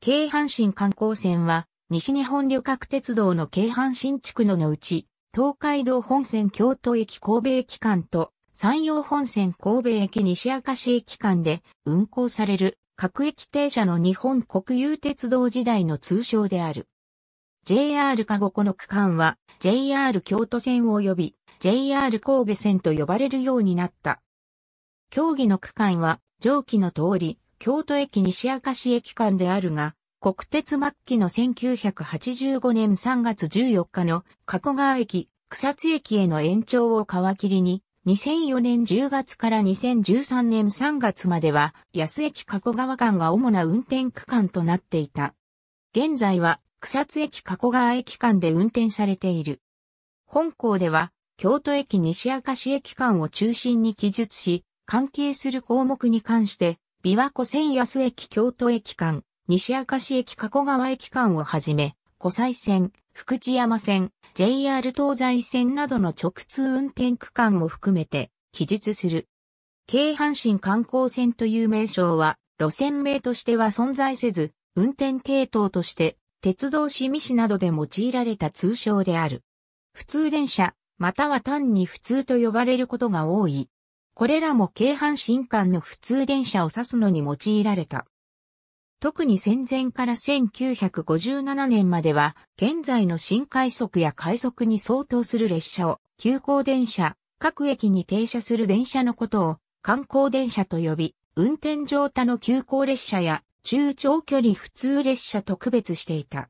京阪神観光線は、西日本旅客鉄道の京阪神地区ののうち、東海道本線京都駅神戸駅間と、山陽本線神戸駅西明石駅間で運行される各駅停車の日本国有鉄道時代の通称である。JR 加護この区間は JR 京都線及び JR 神戸線と呼ばれるようになった。競技の区間は上記の通り、京都駅西明石駅間であるが、国鉄末期の1985年3月14日の加古川駅、草津駅への延長を皮切りに、2004年10月から2013年3月までは、安駅加古川間が主な運転区間となっていた。現在は、草津駅加古川駅間で運転されている。本校では、京都駅西明石駅間を中心に記述し、関係する項目に関して、琵琶湖線安駅京都駅間、西明石駅加古川駅間をはじめ、湖西線、福知山線、JR 東西線などの直通運転区間も含めて記述する。京阪神観光線という名称は路線名としては存在せず、運転系統として鉄道市見市などで用いられた通称である。普通電車、または単に普通と呼ばれることが多い。これらも京阪神間の普通電車を指すのに用いられた。特に戦前から1957年までは、現在の新快速や快速に相当する列車を、急行電車、各駅に停車する電車のことを、観光電車と呼び、運転上他の急行列車や、中長距離普通列車と区別していた。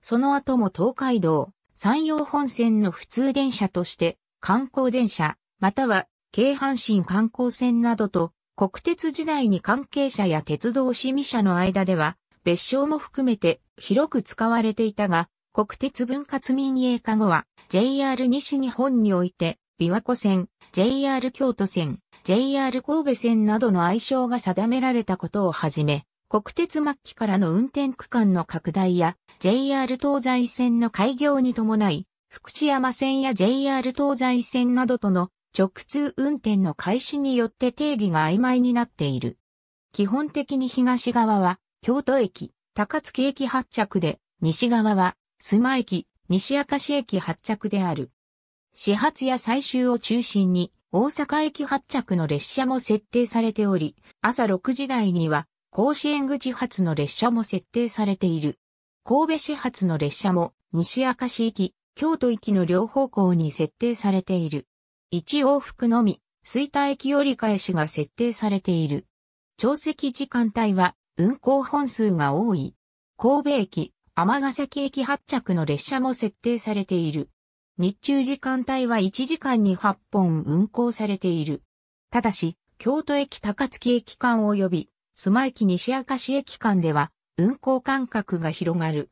その後も東海道、山陽本線の普通電車として、観光電車、または京阪神観光線などと国鉄時代に関係者や鉄道市民者の間では、別称も含めて広く使われていたが、国鉄分割民営化後は JR 西日本において、琵琶湖線、JR 京都線、JR 神戸線などの愛称が定められたことをはじめ、国鉄末期からの運転区間の拡大や JR 東西線の開業に伴い、福知山線や JR 東西線などとの直通運転の開始によって定義が曖昧になっている。基本的に東側は京都駅、高槻駅発着で、西側は須磨駅、西明石駅発着である。始発や最終を中心に大阪駅発着の列車も設定されており、朝6時台には甲子園口発の列車も設定されている。神戸市発の列車も西明石駅、京都駅の両方向に設定されている。1往復のみ、水田駅折り返しが設定されている。長席時間帯は運行本数が多い。神戸駅、ヶ崎駅発着の列車も設定されている。日中時間帯は1時間に8本運行されている。ただし、京都駅高槻駅間及び、須磨駅西明石駅間では、運行間隔が広がる。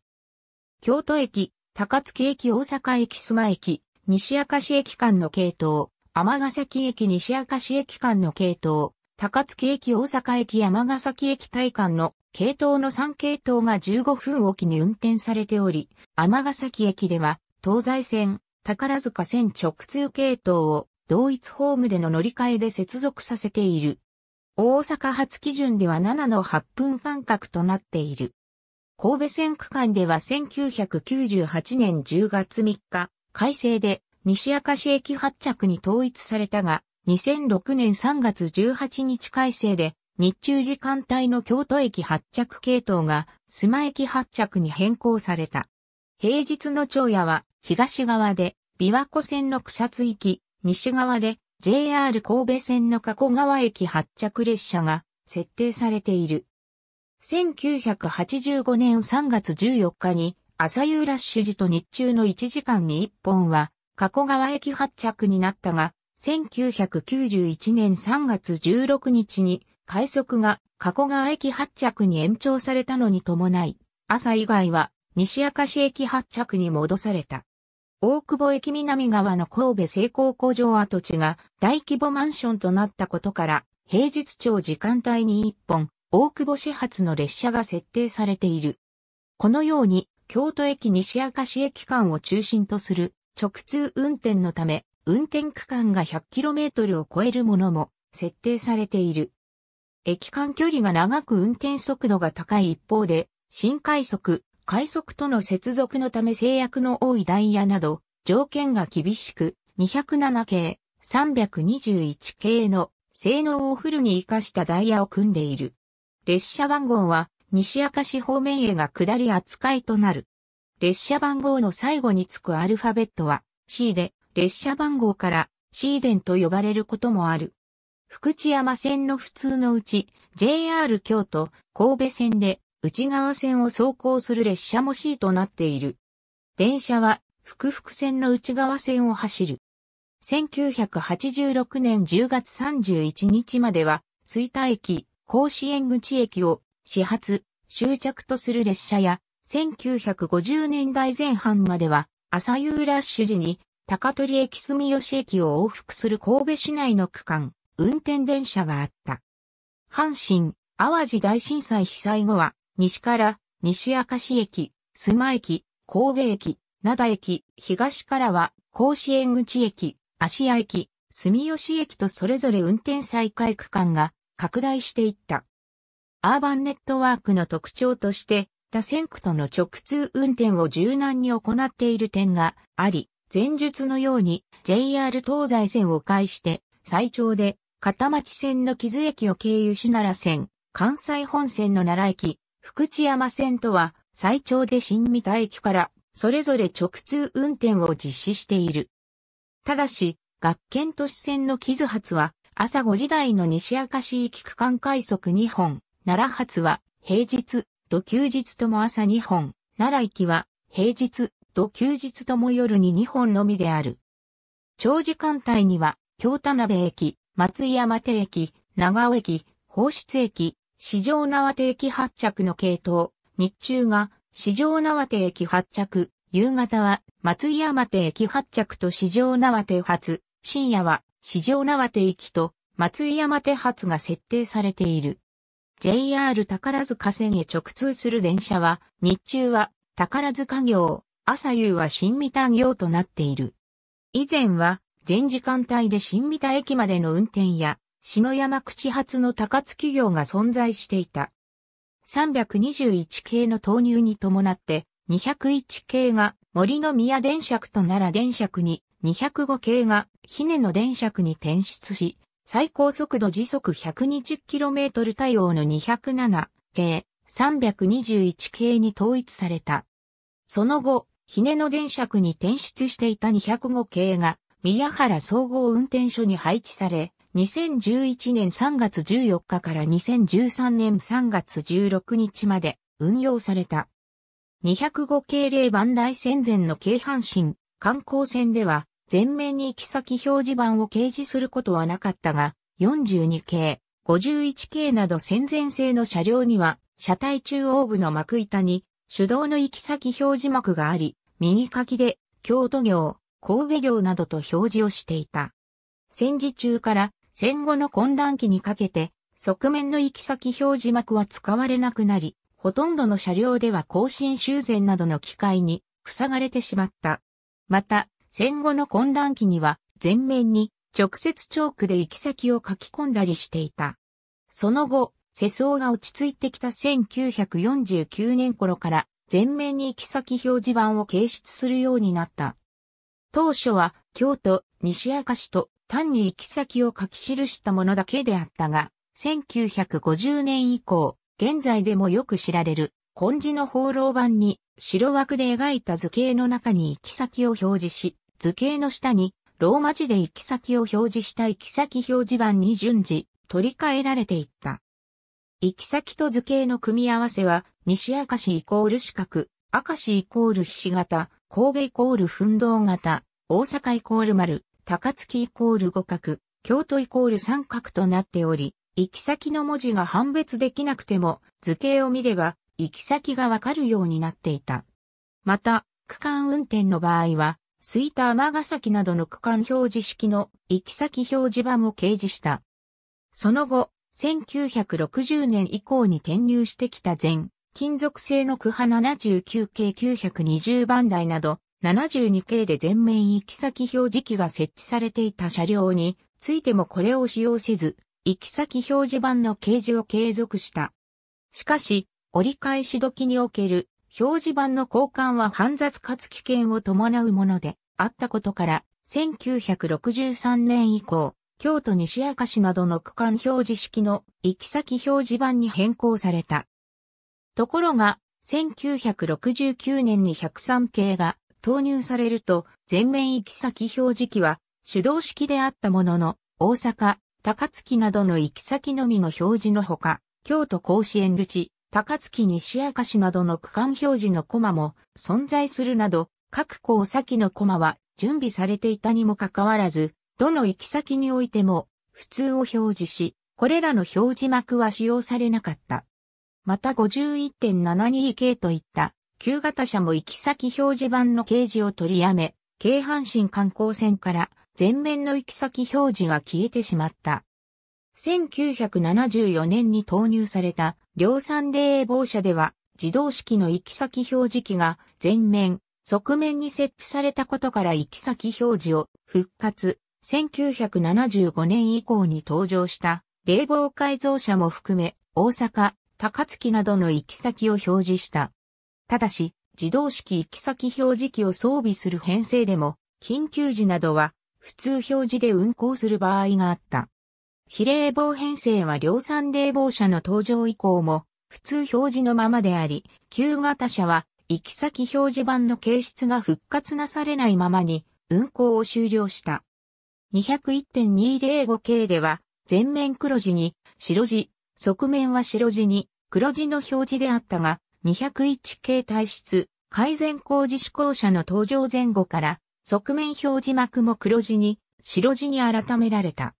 京都駅、高槻駅大阪駅須磨駅、西明石駅間の系統、天崎駅西明石駅間の系統、高槻駅大阪駅ヶ崎駅体間の系統の3系統が15分おきに運転されており、天崎駅では東西線、宝塚線直通系統を同一ホームでの乗り換えで接続させている。大阪発基準では7の8分間隔となっている。神戸線区間では1998年10月3日、改正で西明石駅発着に統一されたが、2006年3月18日改正で日中時間帯の京都駅発着系統が須磨駅発着に変更された。平日の長夜は東側で琵琶湖線の草津行き、西側で JR 神戸線の加古川駅発着列車が設定されている。1985年3月14日に朝夕ラッシュ時と日中の1時間に1本は、加古川駅発着になったが、1991年3月16日に、快速が加古川駅発着に延長されたのに伴い、朝以外は西明石駅発着に戻された。大久保駅南側の神戸成功工場跡地が大規模マンションとなったことから、平日長時間帯に1本、大久保始発の列車が設定されている。このように、京都駅西明石駅間を中心とする直通運転のため、運転区間が 100km を超えるものも設定されている。駅間距離が長く運転速度が高い一方で、新快速、快速との接続のため制約の多いダイヤなど、条件が厳しく、207系、321系の性能をフルに活かしたダイヤを組んでいる。列車番号は西明石方面へが下り扱いとなる。列車番号の最後につくアルファベットは C で、列車番号からシーデンと呼ばれることもある。福知山線の普通のうち JR 京都、神戸線で内側線を走行する列車も C となっている。電車は福福線の内側線を走る。1986年10月31日までは、追田駅、甲子園口駅を始発、終着とする列車や、1950年代前半までは、朝夕ラッシュ時に、高取駅住吉駅を往復する神戸市内の区間、運転電車があった。阪神、淡路大震災被災後は、西から西明石駅、須磨駅、神戸駅、灘駅、東からは甲子園口駅、芦屋駅、住吉駅とそれぞれ運転再開区間が拡大していった。アーバンネットワークの特徴として、他線区との直通運転を柔軟に行っている点があり、前述のように JR 東西線を介して最長で片町線の木津駅を経由し奈良線、関西本線の奈良駅、福知山線とは最長で新三田駅からそれぞれ直通運転を実施している。ただし、学研都市線の木津発は朝5時台の西明石駅区間快速2本、奈良発は平日、土休日とも朝2本、奈良行きは平日、土休日とも夜に2本のみである。長時間帯には、京田辺駅、松井山手駅、長尾駅、放出駅、四条縄手駅発着の系統、日中が四条縄手駅発着、夕方は松井山手駅発着と四条縄手発、深夜は四条縄手行きと松井山手発が設定されている。JR 宝塚線へ直通する電車は、日中は宝塚行、朝夕は新三田行となっている。以前は、全時間帯で新三田駅までの運転や、篠山口発の高槻業が存在していた。321系の投入に伴って、201系が森の宮電車区と奈良電車区に、205系が姫野電車区に転出し、最高速度時速 120km 対応の207系、321系に統一された。その後、ひねの電車区に転出していた205系が、宮原総合運転所に配置され、2011年3月14日から2013年3月16日まで運用された。205系令番台戦前の京阪神観光船では、前面に行き先表示板を掲示することはなかったが、42系、51系など戦前製の車両には、車体中央部の幕板に、手動の行き先表示幕があり、右書きで、京都行、神戸行などと表示をしていた。戦時中から戦後の混乱期にかけて、側面の行き先表示幕は使われなくなり、ほとんどの車両では更新修繕などの機械に塞がれてしまった。また、戦後の混乱期には、全面に直接チョークで行き先を書き込んだりしていた。その後、世相が落ち着いてきた1949年頃から全面に行き先表示板を掲出するようになった。当初は京都、西明石と単に行き先を書き記したものだけであったが、1950年以降、現在でもよく知られる、根字の放浪版に白枠で描いた図形の中に行き先を表示し、図形の下にローマ字で行き先を表示した行き先表示板に順次取り替えられていった。行き先と図形の組み合わせは、西明石イコール四角、明石イコール菱形、神戸イコール奮闘型、大阪イコール丸、高槻イコール五角、京都イコール三角となっており、行き先の文字が判別できなくても、図形を見れば行き先がわかるようになっていた。また、区間運転の場合は、吹田尼崎などの区間表示式の行き先表示板を掲示した。その後、1960年以降に転入してきた全、金属製の区派79系920番台など、72系で全面行き先表示器が設置されていた車両についてもこれを使用せず、行き先表示板の掲示を継続した。しかし、折り返し時における表示板の交換は煩雑かつ危険を伴うものであったことから、1963年以降、京都西明石などの区間表示式の行き先表示板に変更された。ところが、1969年に103系が投入されると、全面行き先表示器は手動式であったものの、大阪、高槻などの行き先のみの表示のほか、京都甲子園口、高槻西明石などの区間表示のコマも存在するなど、各校先のコマは準備されていたにもかかわらず、どの行き先においても普通を表示し、これらの表示幕は使用されなかった。また51.72系といった旧型車も行き先表示板の掲示を取りやめ、京阪神観光船から前面の行き先表示が消えてしまった。1974年に投入された量産冷房車では、自動式の行き先表示器が前面、側面に設置されたことから行き先表示を復活。1975年以降に登場した冷房改造車も含め大阪、高槻などの行き先を表示した。ただし、自動式行き先表示器を装備する編成でも、緊急時などは普通表示で運行する場合があった。比例防編成は量産冷房車の登場以降も普通表示のままであり、旧型車は行き先表示板の形質が復活なされないままに運行を終了した。201.205系では前面黒字に白字、側面は白字に黒字の表示であったが、201系体質、改善工事施行車の登場前後から、側面表示幕も黒字に、白字に改められた。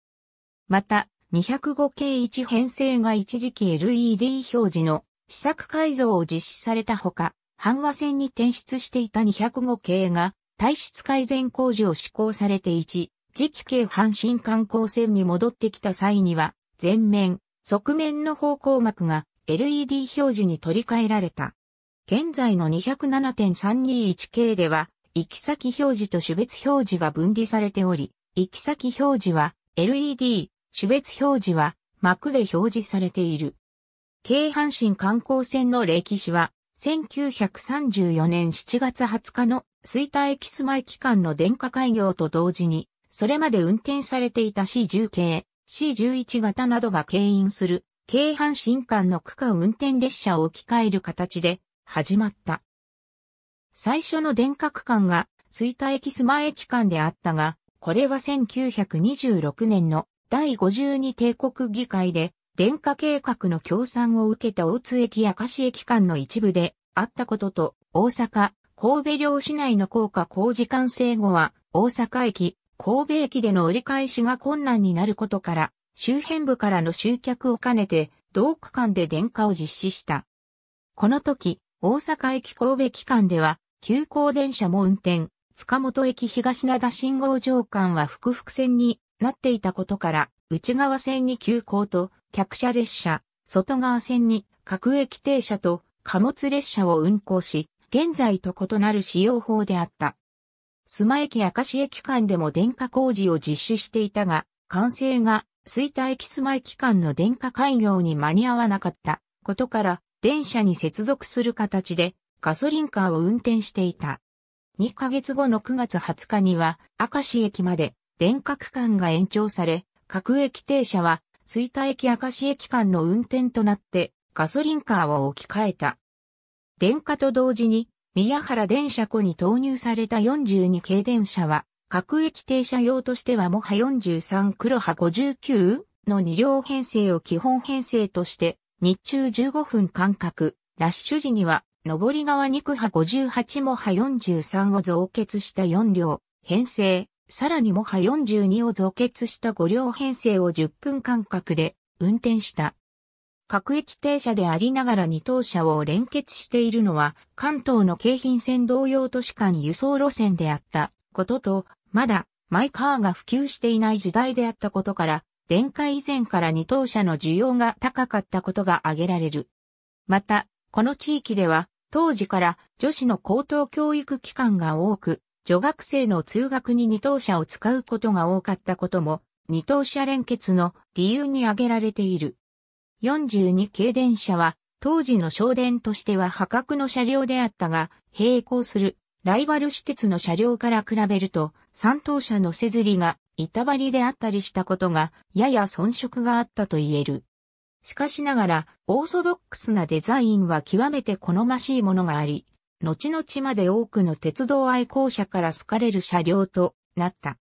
また、205系1編成が一時期 LED 表示の試作改造を実施されたほか、半和線に転出していた205系が体質改善工事を施行されて一時期系阪神観光線に戻ってきた際には、前面、側面の方向膜が LED 表示に取り替えられた。現在の207.321系では、行き先表示と種別表示が分離されており、行き先表示は LED、種別表示は幕で表示されている。京阪神観光船の歴史は、1934年7月20日の水田駅住まい期間の電化開業と同時に、それまで運転されていた C10 系、C11 型などが牽引する、京阪神間の区間運転列車を置き換える形で始まった。最初の電化区間が水田駅住まい駅間であったが、これは1926年の第52帝国議会で、電化計画の協賛を受けた大津駅や菓子駅間の一部であったことと、大阪、神戸両市内の高架工事完成後は、大阪駅、神戸駅での折り返しが困難になることから、周辺部からの集客を兼ねて、同区間で電化を実施した。この時、大阪駅神戸機関では、急行電車も運転、塚本駅東灘信号場間は複々線になっていたことから、内側線に急行と客車列車、外側線に各駅停車と貨物列車を運行し、現在と異なる使用法であった。須磨駅明石駅間でも電化工事を実施していたが、完成が吹田駅須磨駅間の電化開業に間に合わなかったことから、電車に接続する形でガソリンカーを運転していた。2ヶ月後の9月20日には、明石駅まで電化区間が延長され、各駅停車は、水田駅明石駅間の運転となって、ガソリンカーを置き換えた。電化と同時に、宮原電車庫に投入された42系電車は、各駅停車用としてはもは43黒波59の2両編成を基本編成として、日中15分間隔、ラッシュ時には、上り側2区波58もは43を増結した4両、編成、さらにもは42を増結した5両編成を10分間隔で運転した。各駅停車でありながら2等車を連結しているのは関東の京浜線同様都市間輸送路線であったことと、まだマイカーが普及していない時代であったことから、電化以前から2等車の需要が高かったことが挙げられる。また、この地域では当時から女子の高等教育機関が多く、女学生の通学に二等車を使うことが多かったことも、二等車連結の理由に挙げられている。42系電車は、当時の省電としては破格の車両であったが、並行するライバル私鉄の車両から比べると、三等車のせずりが板張りであったりしたことが、やや遜色があったと言える。しかしながら、オーソドックスなデザインは極めて好ましいものがあり、後々まで多くの鉄道愛好者から好かれる車両となった。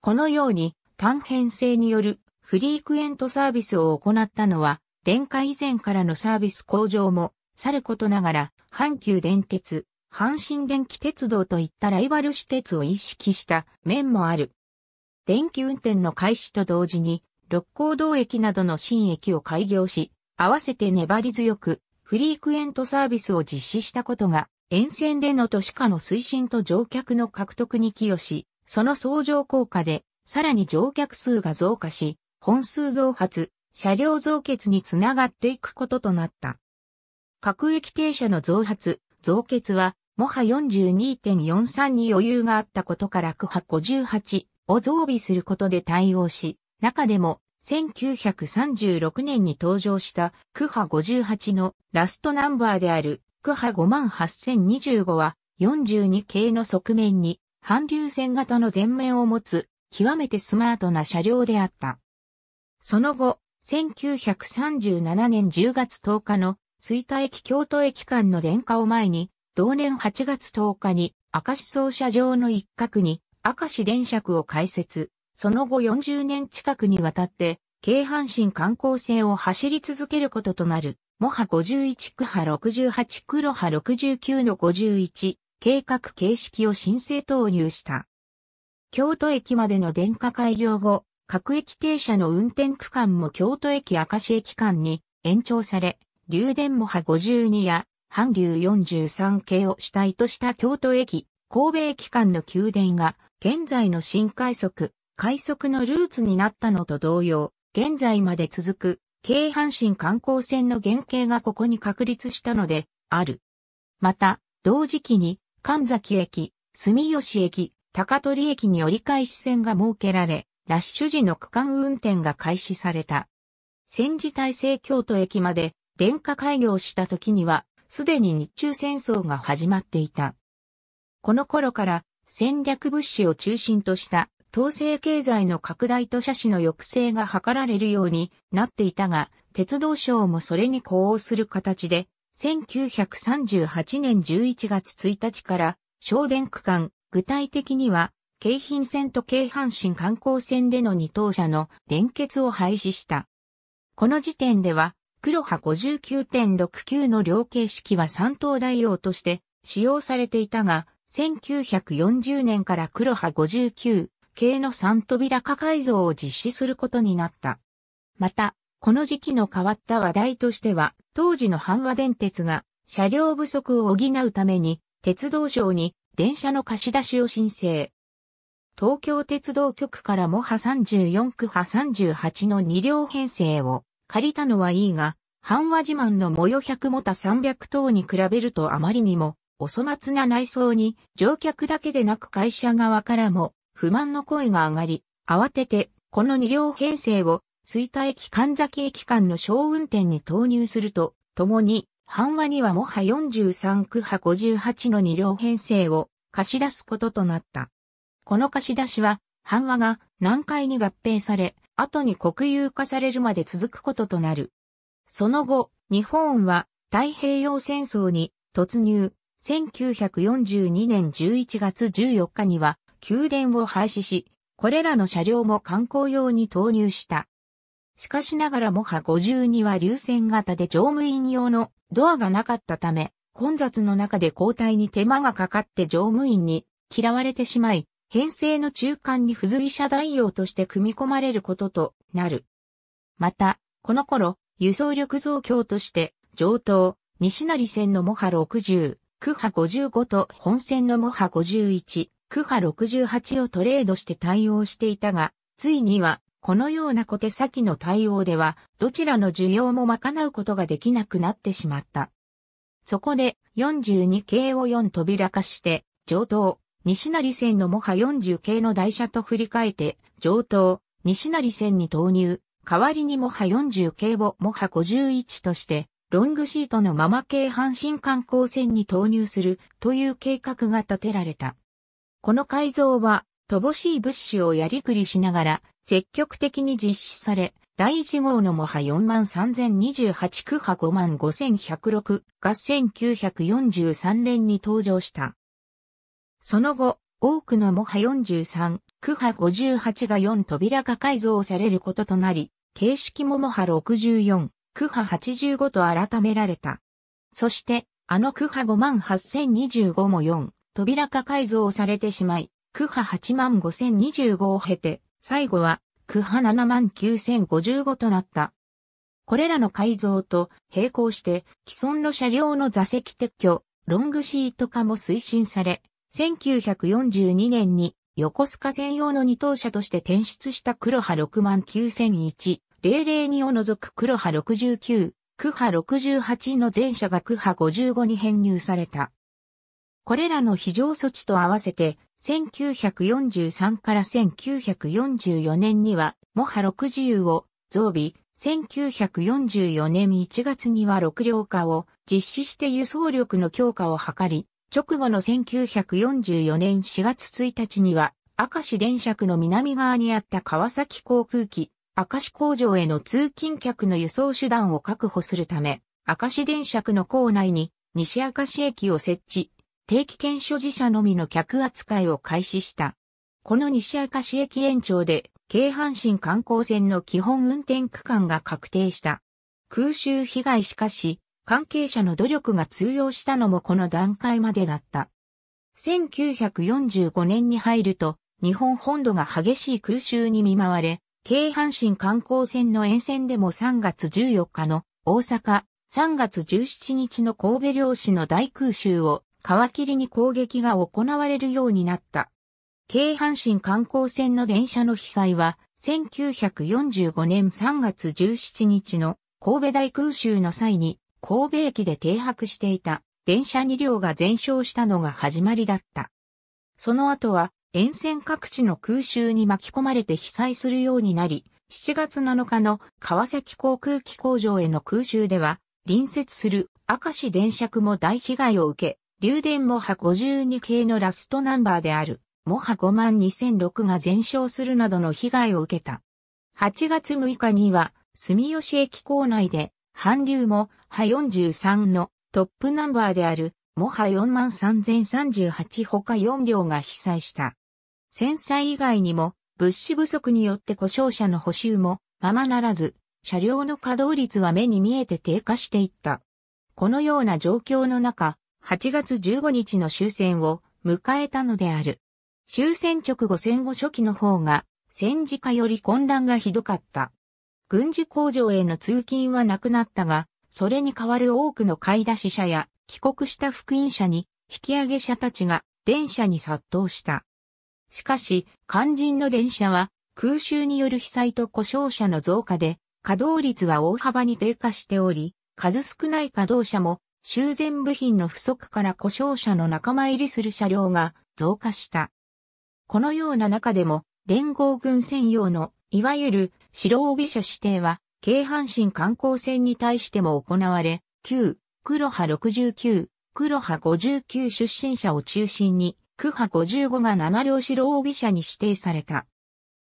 このように、単編成によるフリークエントサービスを行ったのは、電化以前からのサービス向上も、さることながら、阪急電鉄、阪神電気鉄道といったライバル私鉄を意識した面もある。電気運転の開始と同時に、六甲道駅などの新駅を開業し、合わせて粘り強く、フリークエントサービスを実施したことが沿線での都市化の推進と乗客の獲得に寄与し、その相乗効果で、さらに乗客数が増加し、本数増発、車両増結につながっていくこととなった。各駅停車の増発、増結は、もは42.43に余裕があったことから区波58を増備することで対応し、中でも1936年に登場した区波58のラストナンバーである宿波58025は42系の側面に反流線型の前面を持つ極めてスマートな車両であった。その後、1937年10月10日の吹田駅京都駅間の電化を前に、同年8月10日に明石操車場の一角に明石電車区を開設。その後40年近くにわたって、京阪神観光線を走り続けることとなる。モハ51区派68黒派69の51計画形式を申請投入した。京都駅までの電化開業後、各駅停車の運転区間も京都駅明石駅間に延長され、流電模波52や半流43系を主体とした京都駅、神戸駅間の宮殿が現在の新快速、快速のルーツになったのと同様、現在まで続く京阪神観光船の原型がここに確立したので、ある。また、同時期に、神崎駅、住吉駅、高取駅に折り返し線が設けられ、ラッシュ時の区間運転が開始された。戦時体制京都駅まで電化開業した時には、すでに日中戦争が始まっていた。この頃から戦略物資を中心とした統制経済の拡大と車種の抑制が図られるようになっていたが、鉄道省もそれに呼応する形で、1938年11月1日から、省電区間、具体的には、京浜線と京阪神観光線での二等車の連結を廃止した。この時点では、黒波59.69の両形式は三等代用として使用されていたが、1940年から黒波59、系の三扉化改造を実施することになった。また、この時期の変わった話題としては、当時の阪和電鉄が車両不足を補うために、鉄道省に電車の貸し出しを申請。東京鉄道局からモハ34区派38の2両編成を借りたのはいいが、阪和自慢の模様100もた300等に比べるとあまりにもお粗末な内装に乗客だけでなく会社側からも不満の声が上がり、慌てて、この2両編成を、水田駅神崎駅間の小運転に投入すると、共に、半和にはもは43区派58の2両編成を貸し出すこととなった。この貸し出しは、半和が南海に合併され、後に国有化されるまで続くこととなる。その後、日本は太平洋戦争に突入、1942年11月14日には宮殿を廃止し、これらの車両も観光用に投入した。しかしながらモハ52は流線型で乗務員用のドアがなかったため、混雑の中で交代に手間がかかって乗務員に嫌われてしまい、編成の中間に付随車代用として組み込まれることとなる。また、この頃、輸送力増強として、上等、西成線のモハ60、区波55と本線のモハ51、クハ68をトレードして対応していたが、ついには、このような小手先の対応では、どちらの需要も賄うことができなくなってしまった。そこで、42系を4扉化して、上等、西成線のモハ40系の台車と振り替えて、上等、西成線に投入、代わりにモハ40系をモハ51として、ロングシートのまま京阪神観光線に投入するという計画が立てられた。この改造は、乏しい物資をやりくりしながら、積極的に実施され、第1号の模波43028区波55106が1943年に登場した。その後、多くの模波43、区波58が4扉が改造されることとなり、形式も模波64、区波85と改められた。そして、あの区波58025も4、扉化改造されてしまい、区波8万5025を経て、最後は区波7万9055となった。これらの改造と並行して既存の車両の座席撤去、ロングシート化も推進され、1942年に横須賀専用の二等車として転出した黒波6万9001、002を除く黒波69、区波68の全車が区波55に編入された。これらの非常措置と合わせて、1943から1944年には、モハ60を増備、1944年1月には6両化を実施して輸送力の強化を図り、直後の1944年4月1日には、明石電車区の南側にあった川崎航空機、明石工場への通勤客の輸送手段を確保するため、明石電車区の構内に西明石駅を設置、定期券所持者のみの客扱いを開始した。この西明石駅延長で、京阪神観光線の基本運転区間が確定した。空襲被害しかし、関係者の努力が通用したのもこの段階までだった。1945年に入ると、日本本土が激しい空襲に見舞われ、京阪神観光船の沿線でも3月14日の大阪、3月17日の神戸漁師の大空襲を皮切りに攻撃が行われるようになった。京阪神観光船の電車の被災は、1945年3月17日の神戸大空襲の際に神戸駅で停泊していた電車2両が全焼したのが始まりだった。その後は沿線各地の空襲に巻き込まれて被災するようになり、7月7日の川崎航空機工場への空襲では、隣接する赤市電車区も大被害を受け、流電モハ52系のラストナンバーである、モハ52006が全焼するなどの被害を受けた。8月6日には、住吉駅構内で、反流も、ハ43のトップナンバーである、モハ43038他4両が被災した。戦災以外にも、物資不足によって故障者の補修も、ままならず、車両の稼働率は目に見えて低下していった。このような状況の中、8月15日の終戦を迎えたのである。終戦直後戦後初期の方が戦時下より混乱がひどかった。軍事工場への通勤はなくなったが、それに代わる多くの買い出し者や帰国した福音者に引き上げ者たちが電車に殺到した。しかし、肝心の電車は空襲による被災と故障者の増加で稼働率は大幅に低下しており、数少ない稼働者も修繕部品の不足から故障車の仲間入りする車両が増加した。このような中でも、連合軍専用の、いわゆる白帯車指定は、京阪神観光船に対しても行われ、旧、黒波69、黒波59出身者を中心に、区波55が7両白帯車に指定された。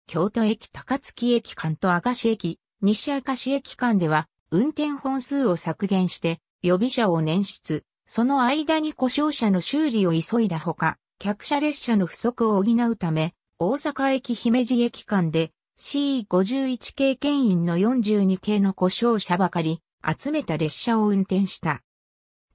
京都駅高槻駅間と明石駅、西明石駅間では、運転本数を削減して、予備車を捻出、その間に故障車の修理を急いだほか、客車列車の不足を補うため、大阪駅姫路駅間で C51 系牽引の42系の故障車ばかり集めた列車を運転した。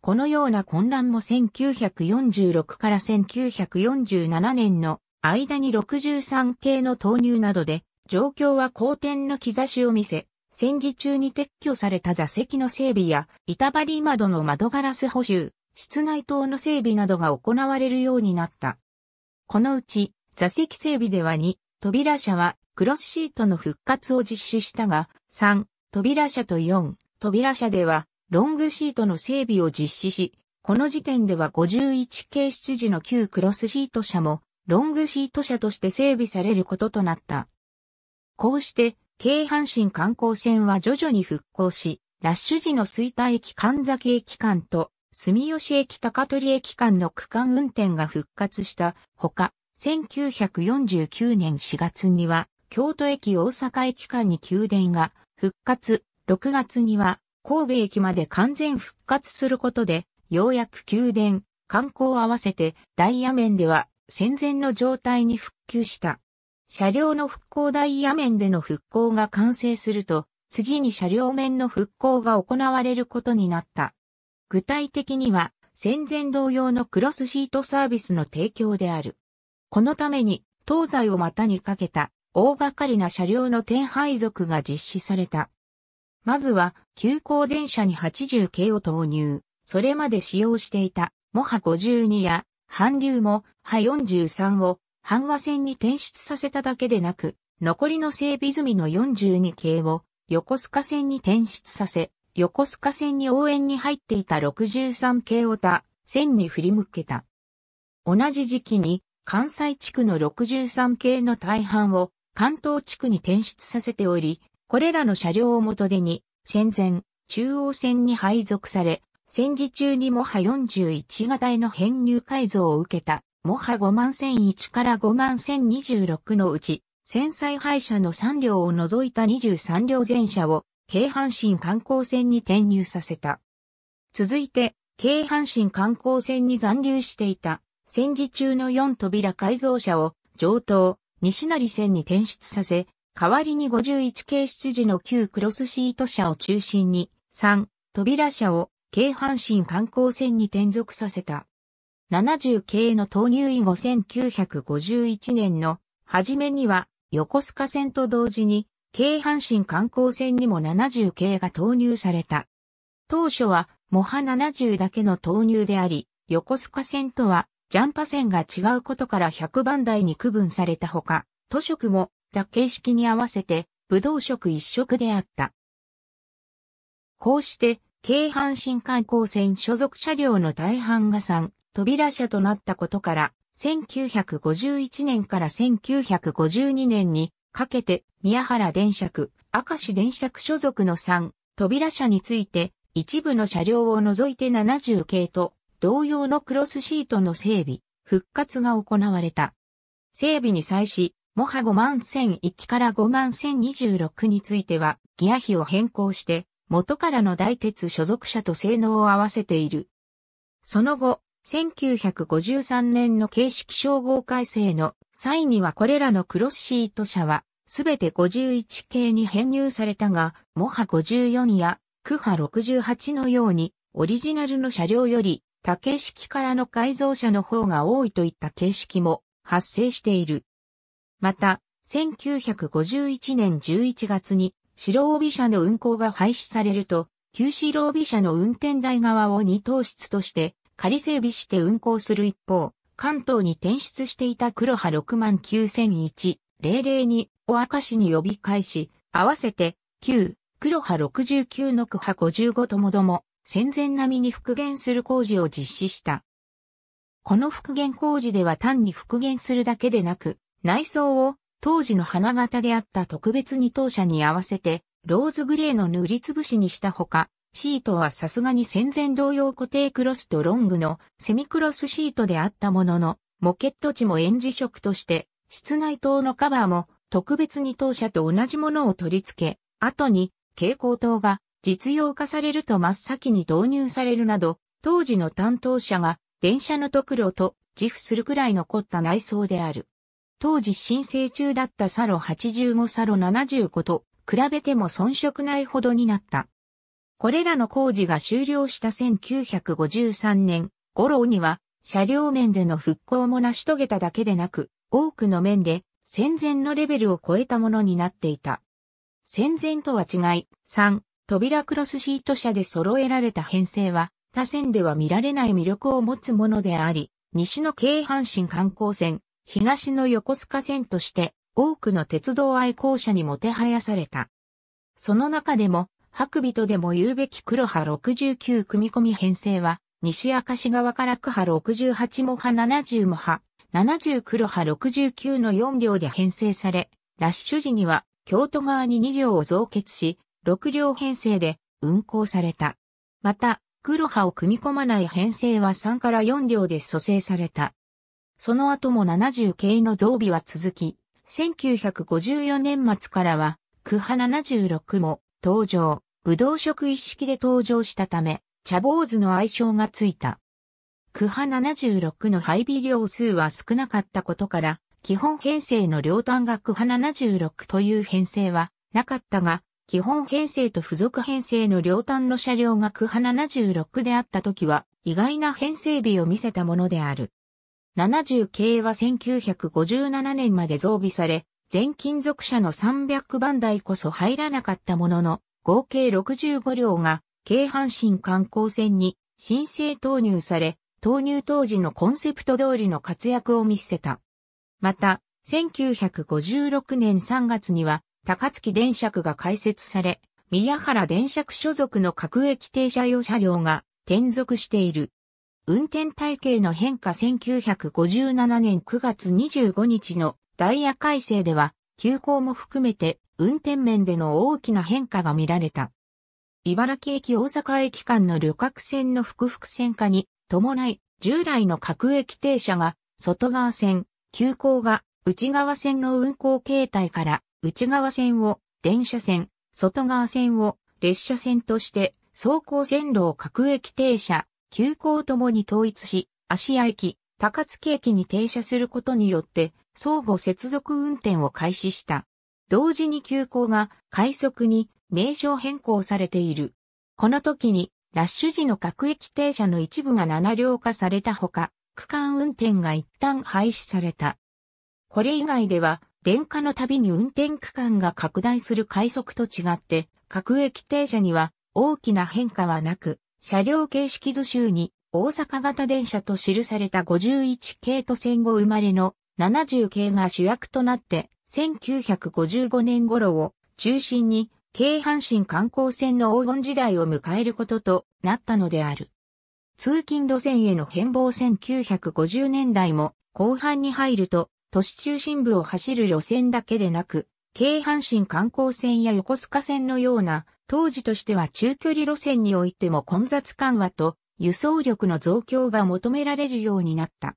このような混乱も1946から1947年の間に63系の投入などで状況は好転の兆しを見せ、戦時中に撤去された座席の整備や、板張り窓の窓ガラス補修、室内灯の整備などが行われるようになった。このうち、座席整備では2、扉車はクロスシートの復活を実施したが、3、扉車と4、扉車ではロングシートの整備を実施し、この時点では51系7時の旧クロスシート車も、ロングシート車として整備されることとなった。こうして、京阪神観光船は徐々に復興し、ラッシュ時の吹田駅神崎駅間と住吉駅高取駅間の区間運転が復活したほか、1949年4月には京都駅大阪駅間に宮殿が復活、6月には神戸駅まで完全復活することで、ようやく宮殿、観光を合わせてダイヤ面では戦前の状態に復旧した。車両の復興ダイヤ面での復興が完成すると、次に車両面の復興が行われることになった。具体的には、戦前同様のクロスシートサービスの提供である。このために、東西を股にかけた、大掛かりな車両の点配属が実施された。まずは、急行電車に80系を投入。それまで使用していた、モハ52や、韓流も、ハ43を阪和線に転出させただけでなく、残りの整備済みの42系を横須賀線に転出させ、横須賀線に応援に入っていた63系を他、線に振り向けた。同じ時期に関西地区の63系の大半を関東地区に転出させており、これらの車両を元手に、戦前、中央線に配属され、戦時中にもは41型への編入改造を受けたもは51001から51026のうち、戦災廃車の3両を除いた23両全車を、京阪神観光船に転入させた。続いて、京阪神観光船に残留していた、戦時中の4扉改造車を、上等、西成線に転出させ、代わりに51系出時の旧クロスシート車を中心に、3、扉車を、京阪神観光船に転属させた。70系の投入以後1951年の初めには横須賀線と同時に京阪神観光線にも70系が投入された。当初はモハ70だけの投入であり、横須賀線とはジャンパ線が違うことから100番台に区分されたほか、都色も打形式に合わせて武道色一色であった。こうして、京阪神観光線所属車両の大半が3、扉車となったことから、1951年から1952年にかけて宮原電車区、明石電車区所属の3、扉車について一部の車両を除いて70系と同様のクロスシートの整備、復活が行われた。整備に際し、モハ5万1001から5万1026についてはギア比を変更して元からの大鉄所属車と性能を合わせている。その後、1953年の形式称号改正の際にはこれらのクロスシート車は、すべて51系に編入されたが、モハ54やクハ68のように、オリジナルの車両より、多形式からの改造車の方が多いといった形式も発生している。また、1951年11月に、白帯車の運行が廃止されると、旧白帯車の運転台側を二等室として仮整備して運行する一方、関東に転出していた黒波69001、002を明市に呼び返し、合わせて9、黒波69の区波55ともども、戦前並みに復元する工事を実施した。この復元工事では単に復元するだけでなく、内装を当時の花形であった特別に当社に合わせて、ローズグレーの塗りつぶしにしたほか、シートはさすがに戦前同様固定クロスとロングのセミクロスシートであったものの、モケット地も演示色として、室内灯のカバーも特別に当社と同じものを取り付け、後に蛍光灯が実用化されると真っ先に導入されるなど、当時の担当者が電車の特路と自負するくらい残った内装である。当時申請中だったサロ85サロ75と比べても遜色ないほどになった。これらの工事が終了した1953年五郎には、車両面での復興も成し遂げただけでなく、多くの面で戦前のレベルを超えたものになっていた。戦前とは違い、3、扉クロスシート車で揃えられた編成は、他線では見られない魅力を持つものであり、西の京阪神観光線、東の横須賀線として、多くの鉄道愛好者にもてはやされた。その中でも、白尾とでも言うべき黒波69組込み編成は、西明石川から区波68も派70も派、70黒波69の4両で編成され、ラッシュ時には京都側に2両を増結し、6両編成で運行された。また、黒派を組み込まない編成は3から4両で蘇生された。その後も70系の増備は続き、1954年末からは、区波76も登場。武道色一式で登場したため、茶坊主の愛称がついた。区派76の配備量数は少なかったことから、基本編成の両端が区派76という編成はなかったが、基本編成と付属編成の両端の車両が区派76であった時は、意外な編成日を見せたものである。70系は1957年まで増備され、全金属車の300番台こそ入らなかったものの、合計65両が京阪神観光船に申請投入され、投入当時のコンセプト通りの活躍を見せた。また、1956年3月には、高槻電車区が開設され、宮原電車区所属の各駅停車用車両が転属している。運転体系の変化1957年9月25日のダイヤ改正では、急行も含めて運転面での大きな変化が見られた。茨城駅大阪駅間の旅客線の複々線化に伴い、従来の各駅停車が外側線、急行が内側線の運行形態から内側線を電車線、外側線を列車線として走行線路を各駅停車、急行ともに統一し、芦屋駅、高槻駅に停車することによって相互接続運転を開始した。同時に急行が快速に名称変更されている。この時にラッシュ時の各駅停車の一部が7両化されたほか、区間運転が一旦廃止された。これ以外では、電化のたびに運転区間が拡大する快速と違って、各駅停車には大きな変化はなく、車両形式図集に大阪型電車と記された51系と戦後生まれの70系が主役となって、1955年頃を中心に、京阪神観光船の黄金時代を迎えることとなったのである。通勤路線への変貌1950年代も後半に入ると、都市中心部を走る路線だけでなく、京阪神観光線や横須賀線のような、当時としては中距離路線においても混雑緩和と輸送力の増強が求められるようになった。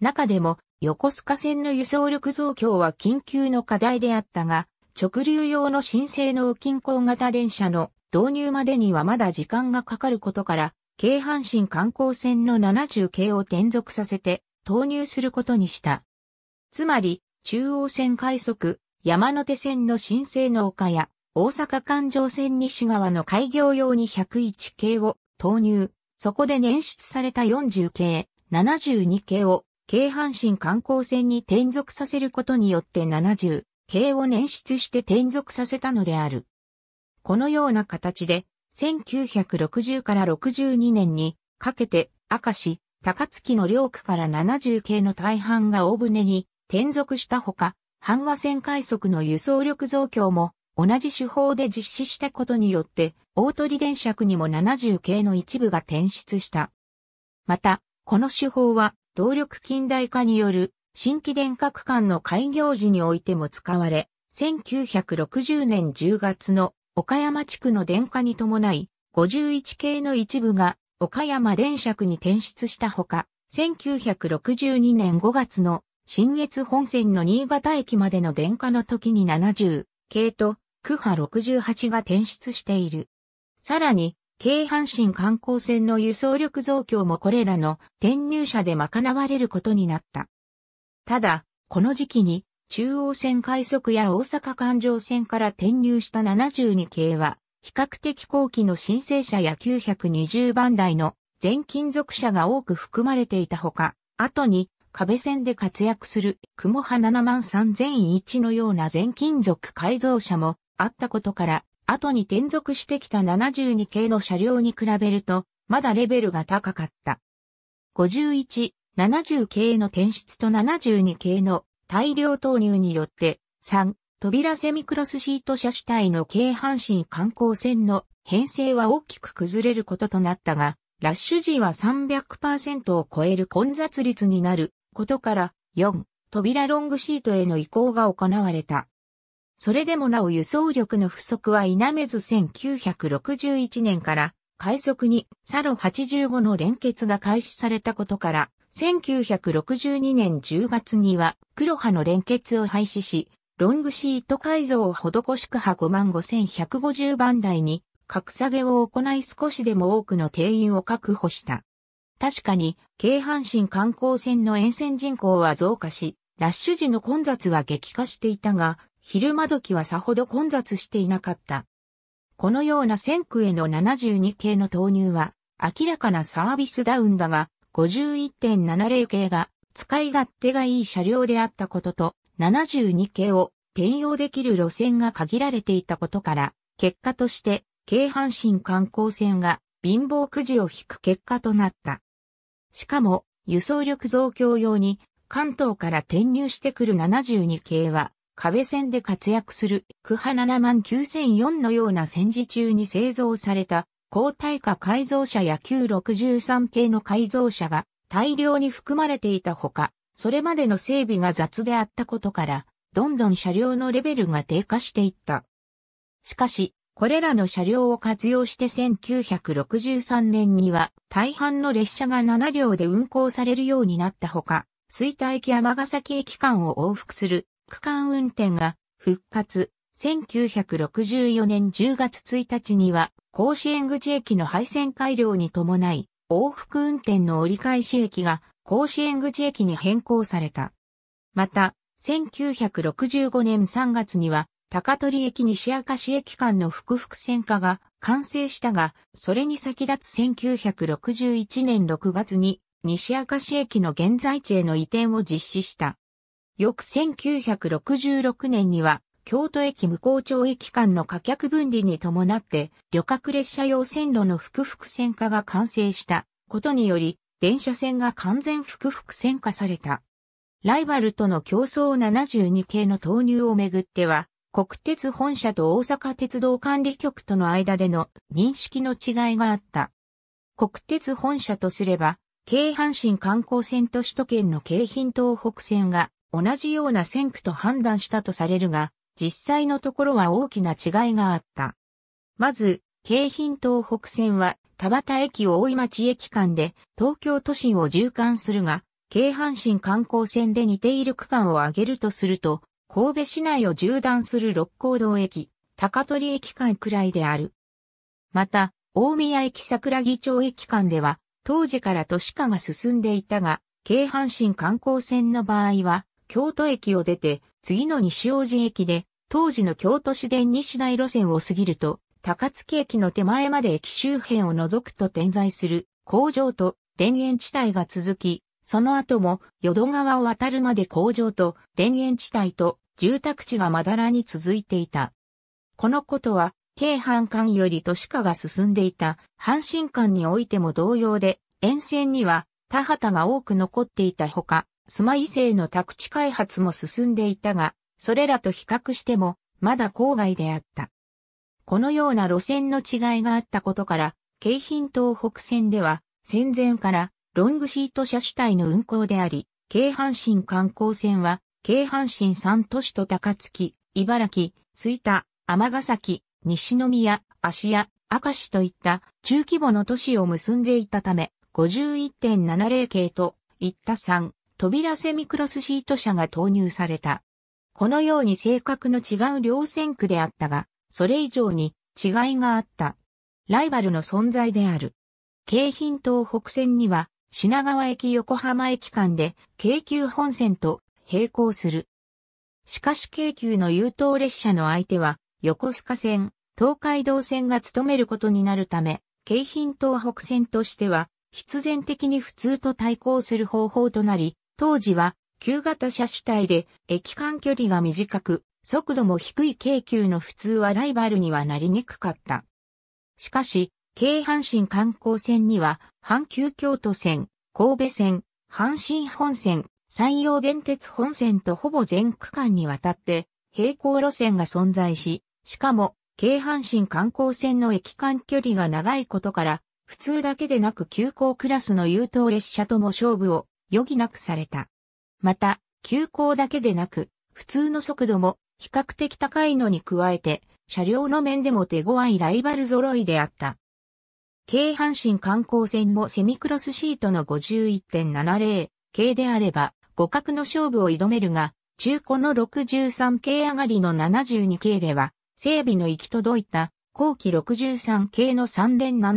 中でも、横須賀線の輸送力増強は緊急の課題であったが、直流用の新性能近郊型電車の導入までにはまだ時間がかかることから、京阪神観光線の70系を転属させて投入することにした。つまり、中央線快速、山手線の新性能化や、大阪環状線西側の開業用に101系を投入、そこで捻出された40系、72系を京阪神観光船に転属させることによって70、京を捻出して転属させたのである。このような形で、1960から62年にかけて、赤市、高槻の両区から70系の大半が大船に転属したほか、阪和線快速の輸送力増強も同じ手法で実施したことによって、大鳥電車区にも70系の一部が転出した。また、この手法は動力近代化による新規電核間の開業時においても使われ、1960年10月の岡山地区の電化に伴い、51系の一部が岡山電車区に転出したほか、1962年5月の新越本線の新潟駅までの電化の時に70系と区波68が転出している。さらに、京阪神観光船の輸送力増強もこれらの転入者で賄われることになった。ただ、この時期に中央線快速や大阪環状線から転入した72系は、比較的後期の申請者や920番台の全金属者が多く含まれていたほか、後に壁線で活躍する雲派7万3001のような全金属改造者もあったことから、後に転属してきた72系の車両に比べると、まだレベルが高かった。51、70系の転出と72系の大量投入によって、3、扉セミクロスシート車主体の軽阪神観光船の編成は大きく崩れることとなったが、ラッシュ時は300%を超える混雑率になることから、4、扉ロングシートへの移行が行われた。それでもなお輸送力の不足は否めず1961年から快速にサロ85の連結が開始されたことから、1962年10月には黒波の連結を廃止し、ロングシート改造を施しく波55150番台に格下げを行い少しでも多くの定員を確保した。確かに、京阪神観光船の沿線人口は増加し、ラッシュ時の混雑は激化していたが、昼間時はさほど混雑していなかった。このような線区への72系の投入は、明らかなサービスダウンだが、51.70系が使い勝手がいい車両であったことと、72系を転用できる路線が限られていたことから、結果として、京阪神観光船が貧乏くじを引く結果となった。しかも、輸送力増強用に、関東から転入してくる72系は、壁戦で活躍するクハ7万9004のような戦時中に製造された高耐火改造車や Q63 系の改造車が大量に含まれていたほか、それまでの整備が雑であったことから、どんどん車両のレベルが低下していった。しかし、これらの車両を活用して1963年には大半の列車が7両で運行されるようになったほか、水田駅山ヶ崎駅間を往復する区間運転が復活。1964年10月1日には、甲子園口駅の廃線改良に伴い、往復運転の折り返し駅が甲子園口駅に変更された。また、1965年3月には、高取駅西明石駅間の複々線化が完成したが、それに先立つ1961年6月に西明石駅の現在地への移転を実施した。翌1966年には、京都駅向こう町駅間の価客分離に伴って、旅客列車用線路の複々線化が完成したことにより、電車線が完全複々線化された。ライバルとの競争72系の投入をめぐっては、国鉄本社と大阪鉄道管理局との間での認識の違いがあった。国鉄本社とすれば、京阪神観光線と首都圏の京浜東北線が同じような線区と判断したとされるが、実際のところは大きな違いがあった。まず、京浜東北線は田端駅を大井町駅間で東京都心を縦貫するが、京阪神観光線で似ている区間を挙げるとすると、神戸市内を縦断する六甲道駅、高取駅間くらいである。また、大宮駅桜木町駅間では、当時から都市化が進んでいたが、京阪神観光線の場合は、京都駅を出て、次の西大路駅で、当時の京都市電西大路線を過ぎると、高槻駅の手前まで駅周辺を除くと点在する工場と田園地帯が続き、その後も淀川を渡るまで工場と田園地帯と住宅地がまだらに続いていた。このことは、京阪間より都市化が進んでいた阪神間においても同様で、沿線には田畑が多く残っていたほか、スマイ製の宅地開発も進んでいたが、それらと比較しても、まだ郊外であった。このような路線の違いがあったことから、京浜東北線では、戦前からロングシート車主体の運行であり、京阪神観光線は、京阪神三都市と高槻、茨城、吹田、尼崎、西宮、芦屋、明石といった中規模の都市を結んでいたため、51.70系と、いった3、扉セミクロスシート車が投入された。このように性格の違う両線区であったが、それ以上に違いがあった。ライバルの存在である。京浜東北線には品川駅横浜駅間で京急本線と並行する。しかし京急の優等列車の相手は横須賀線、東海道線が務めることになるため、京浜東北線としては必然的に普通と対抗する方法となり、当時は旧型車主体で駅間距離が短く、速度も低い京急の普通はライバルにはなりにくかった。しかし、京阪神観光線には、阪急京都線、神戸線、阪神本線、山陽電鉄本線とほぼ全区間にわたって、並行路線が存在し、しかも、京阪神観光線の駅間距離が長いことから、普通だけでなく急行クラスの優等列車とも勝負を余儀なくされた。また、急行だけでなく、普通の速度も比較的高いのに加えて、車両の面でも手強いライバル揃いであった。京阪神観光船もセミクロスシートの51.70系であれば、互角の勝負を挑めるが、中古の63系上がりの72系では、整備の行き届いた後期63系の3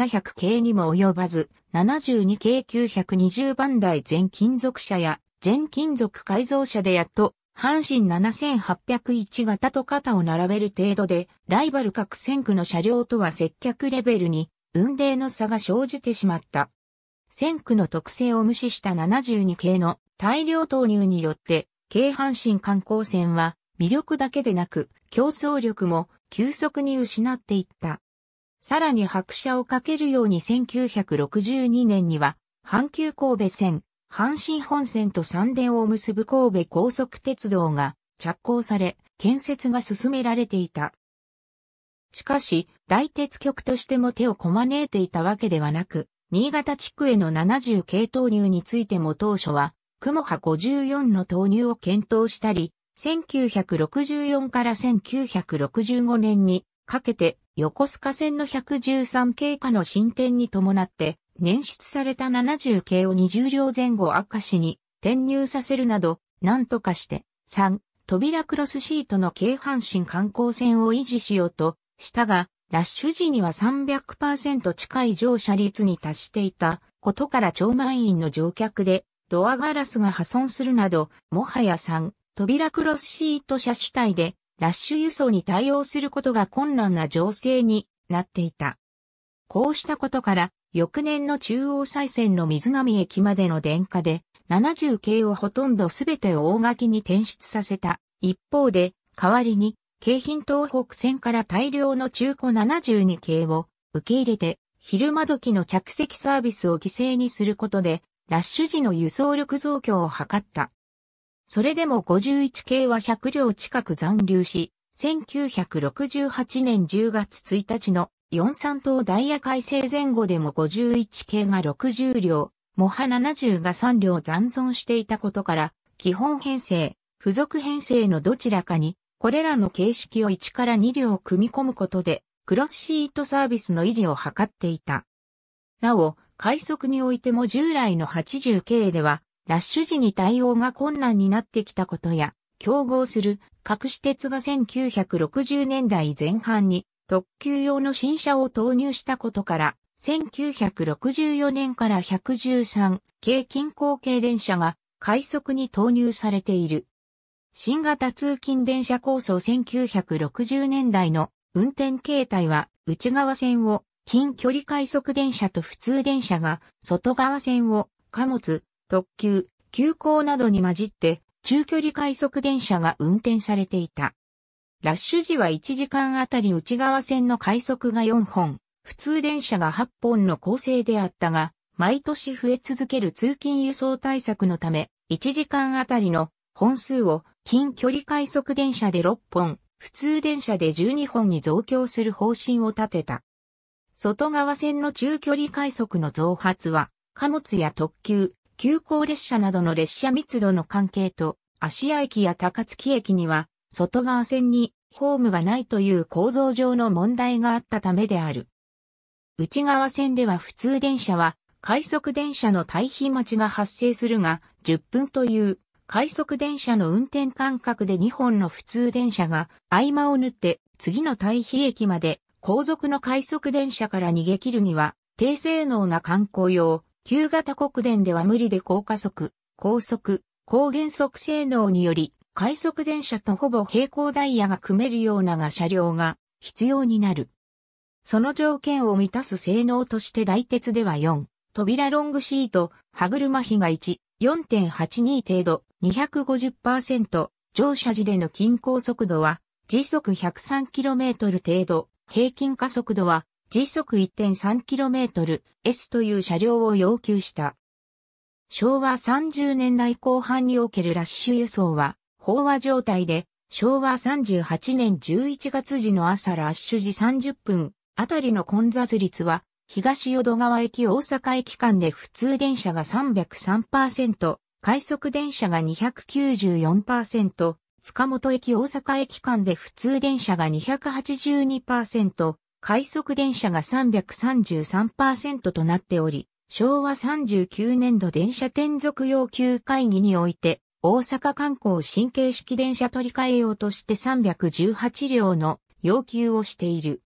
700系にも及ばず、72系920番台全金属車や全金属改造車でやっと、阪神7801型と肩を並べる程度で、ライバル各線区の車両とは接客レベルに、運命の差が生じてしまった。線区の特性を無視した72系の大量投入によって、京阪神観光船は魅力だけでなく競争力も急速に失っていった。さらに拍車をかけるように1962年には、阪急神戸線、阪神本線と三電を結ぶ神戸高速鉄道が着工され、建設が進められていた。しかし、大鉄局としても手をこまねいていたわけではなく、新潟地区への70系投入についても当初は、雲波54の投入を検討したり、1964から1965年にかけて横須賀線の113系下の進展に伴って捻出された70系を20両前後赤市に転入させるなど、なんとかして3、扉クロスシートの京阪神観光線を維持しようとしたが、ラッシュ時には300%近い乗車率に達していたことから超満員の乗客でドアガラスが破損するなど、もはや3、扉クロスシート車主体でラッシュ輸送に対応することが困難な情勢になっていた。こうしたことから、翌年の中央再線の水波駅までの電化で、70系をほとんどすべてを大垣に転出させた。一方で、代わりに、京浜東北線から大量の中古72系を受け入れて、昼間時の着席サービスを犠牲にすることで、ラッシュ時の輸送力増強を図った。それでも51系は100両近く残留し、1968年10月1日の43等ダイヤ改正前後でも51系が60両、モハ70が3両残存していたことから、基本編成、付属編成のどちらかに、これらの形式を1から2両組み込むことで、クロスシートサービスの維持を図っていた。なお、快速においても従来の80系では、ラッシュ時に対応が困難になってきたことや、競合する各私鉄が1960年代前半に特急用の新車を投入したことから、1964年から113系近郊系電車が快速に投入されている。新型通勤電車構想1960年代の運転形態は内側線を近距離快速電車と普通電車が外側線を貨物、特急、急行などに混じって中距離快速電車が運転されていた。ラッシュ時は1時間あたり内側線の快速が4本、普通電車が8本の構成であったが、毎年増え続ける通勤輸送対策のため、1時間あたりの本数を近距離快速電車で6本、普通電車で12本に増強する方針を立てた。外側線の中距離快速の増発は、貨物や特急、急行列車などの列車密度の関係と、芦屋駅や高槻駅には、外側線にホームがないという構造上の問題があったためである。内側線では普通電車は、快速電車の対比待ちが発生するが、10分という快速電車の運転間隔で2本の普通電車が合間を縫って次の対比駅まで後続の快速電車から逃げ切るには低性能な観光用旧型国電では無理で高加速、高速、高減速性能により、快速電車とほぼ平行ダイヤが組めるようなが車両が必要になる。その条件を満たす性能として大鉄では4、扉ロングシート、歯車比が1、4.82程度、250%、乗車時での均衡速度は、時速 103km 程度、平均加速度は時速 1.3km S という車両を要求した。昭和30年代後半におけるラッシュ輸送は、飽和状態で、昭和38年11月時の朝ラッシュ時30分あたりの混雑率は、東淀川駅大阪駅間で普通電車が303%、快速電車が294%、塚本駅大阪駅間で普通電車が282%、快速電車が333%となっており、昭和39年度電車転属要求会議において、大阪観光神経式電車取り替えようとして318両の要求をしている。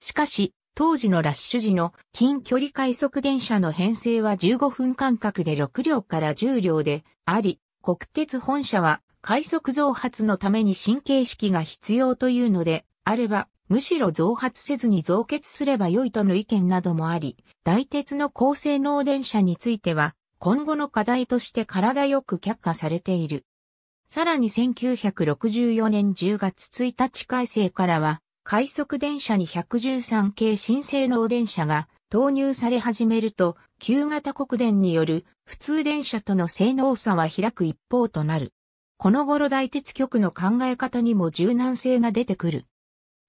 しかし、当時のラッシュ時の近距離快速電車の編成は15分間隔で6両から10両であり、国鉄本社は快速増発のために神経式が必要というのであれば、むしろ増発せずに増結すれば良いとの意見などもあり、大鉄の高性能電車については、今後の課題として体よく却下されている。さらに1964年10月1日改正からは、快速電車に113系新性能電車が投入され始めると、旧型国電による普通電車との性能差は開く一方となる。この頃大鉄局の考え方にも柔軟性が出てくる。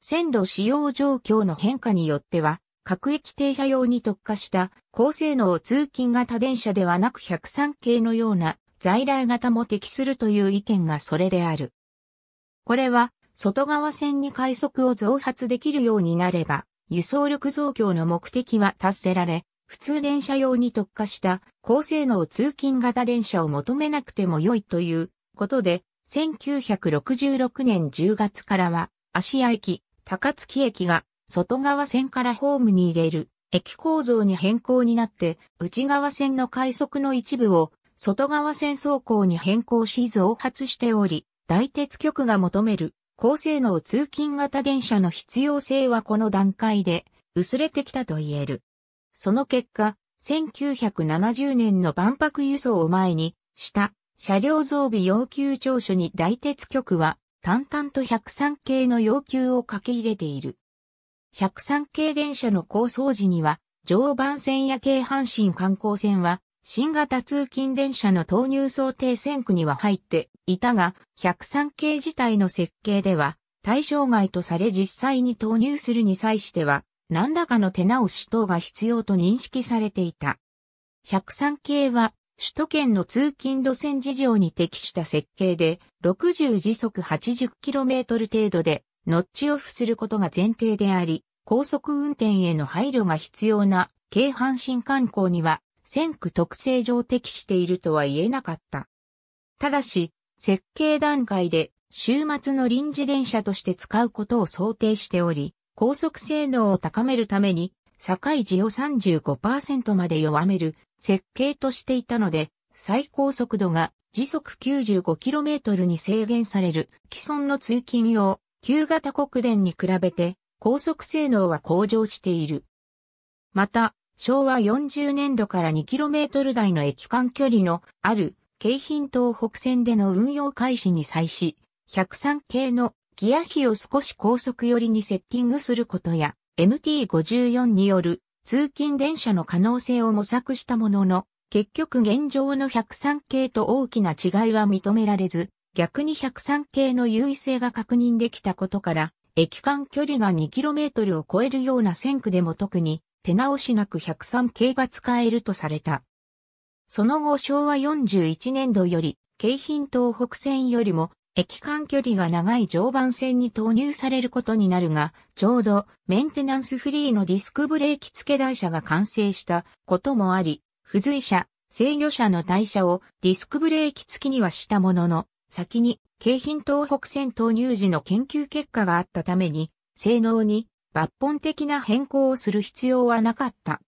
線路使用状況の変化によっては、各駅停車用に特化した高性能通勤型電車ではなく103系のような在来型も適するという意見がそれである。これは外側線に快速を増発できるようになれば輸送力増強の目的は達せられ、普通電車用に特化した高性能通勤型電車を求めなくても良いということで、1966年10月からは芦屋駅、高槻駅が外側線からホームに入れる駅構造に変更になって内側線の快速の一部を外側線走行に変更し増発しており、大鉄局が求める高性能通勤型電車の必要性はこの段階で薄れてきたと言える。その結果、1970年の万博輸送を前にした車両増備要求調書に大鉄局は淡々と103系の要求を書き入れている。103系電車の構想時には、常磐線や京阪神観光線は、新型通勤電車の投入想定線区には入っていたが、103系自体の設計では、対象外とされ実際に投入するに際しては、何らかの手直し等が必要と認識されていた。103系は首都圏の通勤路線事情に適した設計で、60時速 80km 程度で、ノッチオフすることが前提であり、高速運転への配慮が必要な、京阪神観光には、線区特性上適しているとは言えなかった。ただし、設計段階で、週末の臨時電車として使うことを想定しており、高速性能を高めるために、境地を35%まで弱める設計としていたので、最高速度が時速 95km に制限される既存の通勤用旧型国電に比べて高速性能は向上している。また、昭和40年度から 2km 台の駅間距離のある京浜東北線での運用開始に際し、103系のギア比を少し高速寄りにセッティングすることや、MT54 による通勤電車の可能性を模索したものの、結局現状の103系と大きな違いは認められず、逆に103系の優位性が確認できたことから、駅間距離が 2km を超えるような線区でも特に手直しなく103系が使えるとされた。その後昭和41年度より、京浜東北線よりも駅間距離が長い常磐線に投入されることになるが、ちょうどメンテナンスフリーのディスクブレーキ付け台車が完成したこともあり、付随車、制御車の台車をディスクブレーキ付きにはしたものの、先に京浜東北線投入時の研究結果があったために、性能に抜本的な変更をする必要はなかった。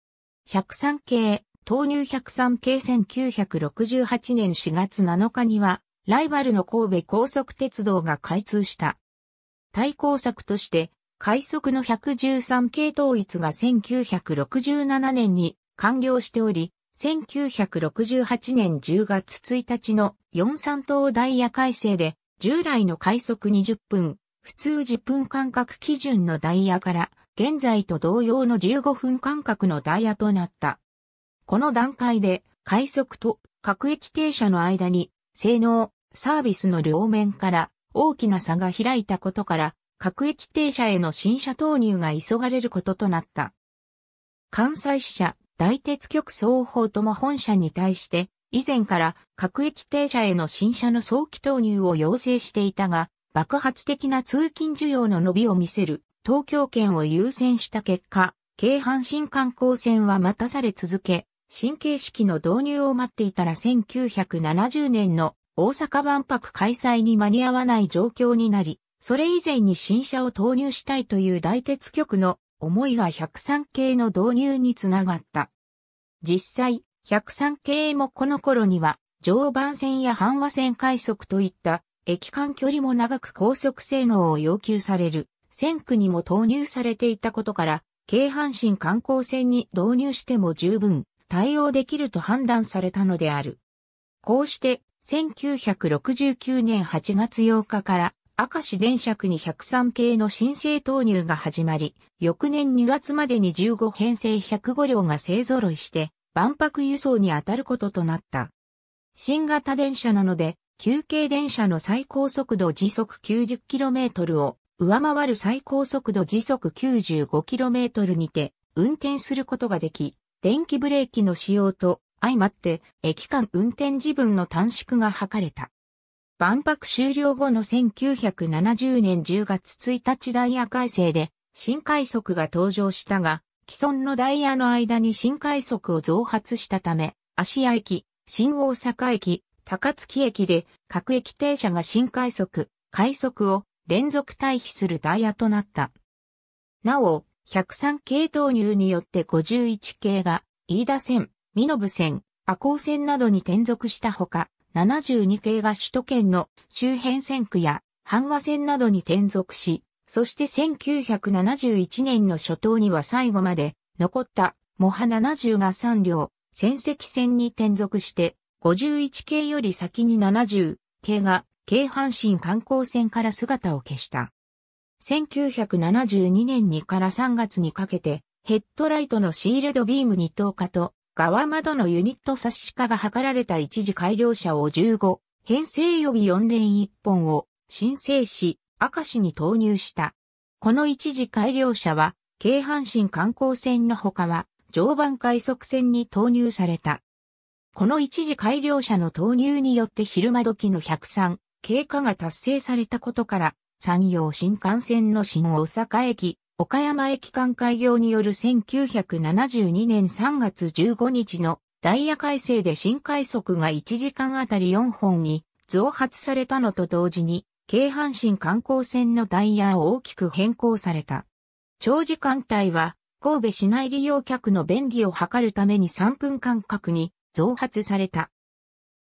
103系、投入103系1968年4月7日には、ライバルの神戸高速鉄道が開通した。対抗策として、快速の113系統一が1967年に完了しており、1968年10月1日の43等ダイヤ改正で、従来の快速20分、普通10分間隔基準のダイヤから、現在と同様の15分間隔のダイヤとなった。この段階で、快速と各駅停車の間に、性能、サービスの両面から大きな差が開いたことから、各駅停車への新車投入が急がれることとなった。関西支社、大鉄局双方とも本社に対して、以前から各駅停車への新車の早期投入を要請していたが、爆発的な通勤需要の伸びを見せる東京圏を優先した結果、京阪神観光線は待たされ続け、新形式の導入を待っていたら1970年の大阪万博開催に間に合わない状況になり、それ以前に新車を投入したいという大鉄局の思いが103系の導入につながった。実際、103系もこの頃には、常磐線や阪和線快速といった駅間距離も長く高速性能を要求される線区にも投入されていたことから、京阪神観光線に導入しても十分対応できると判断されたのである。こうして1969年8月8日から赤市電車区に103系の新請投入が始まり、翌年2月までに15編成105両が勢揃いして、万博輸送に当たることとなった。新型電車なので、休憩電車の最高速度時速 90km を上回る最高速度時速 95km にて運転することができ、電気ブレーキの使用と相まって、駅間運転時分の短縮が図れた。万博終了後の1970年10月1日ダイヤ改正で、新快速が登場したが、既存のダイヤの間に新快速を増発したため、芦屋駅、新大阪駅、高槻駅で各駅停車が新快速、快速を連続退避するダイヤとなった。なお、103系投入によって51系が飯田線、身延線、赤光線などに転属したほか、72系が首都圏の周辺線区や阪和線などに転属し、そして1971年の初頭には最後まで残ったモハ70が3両、戦績線に転属して、51系より先に70系が京阪神観光線から姿を消した。1972年にから3月にかけてヘッドライトのシールドビームに投下。と側窓のユニット差し化が図られた一時改良車を15、編成予備4連1本を申請し、明石に投入した。この一時改良車は、京阪神観光船の他は、常磐快速船に投入された。この一時改良車の投入によって昼間時の103、経過が達成されたことから、山陽新幹線の新大阪駅、岡山駅間開業による1972年3月15日のダイヤ改正で新快速が1時間あたり4本に増発されたのと同時に、京阪神観光線のダイヤを大きく変更された。長時間帯は、神戸市内利用客の便宜を図るために3分間隔に増発された。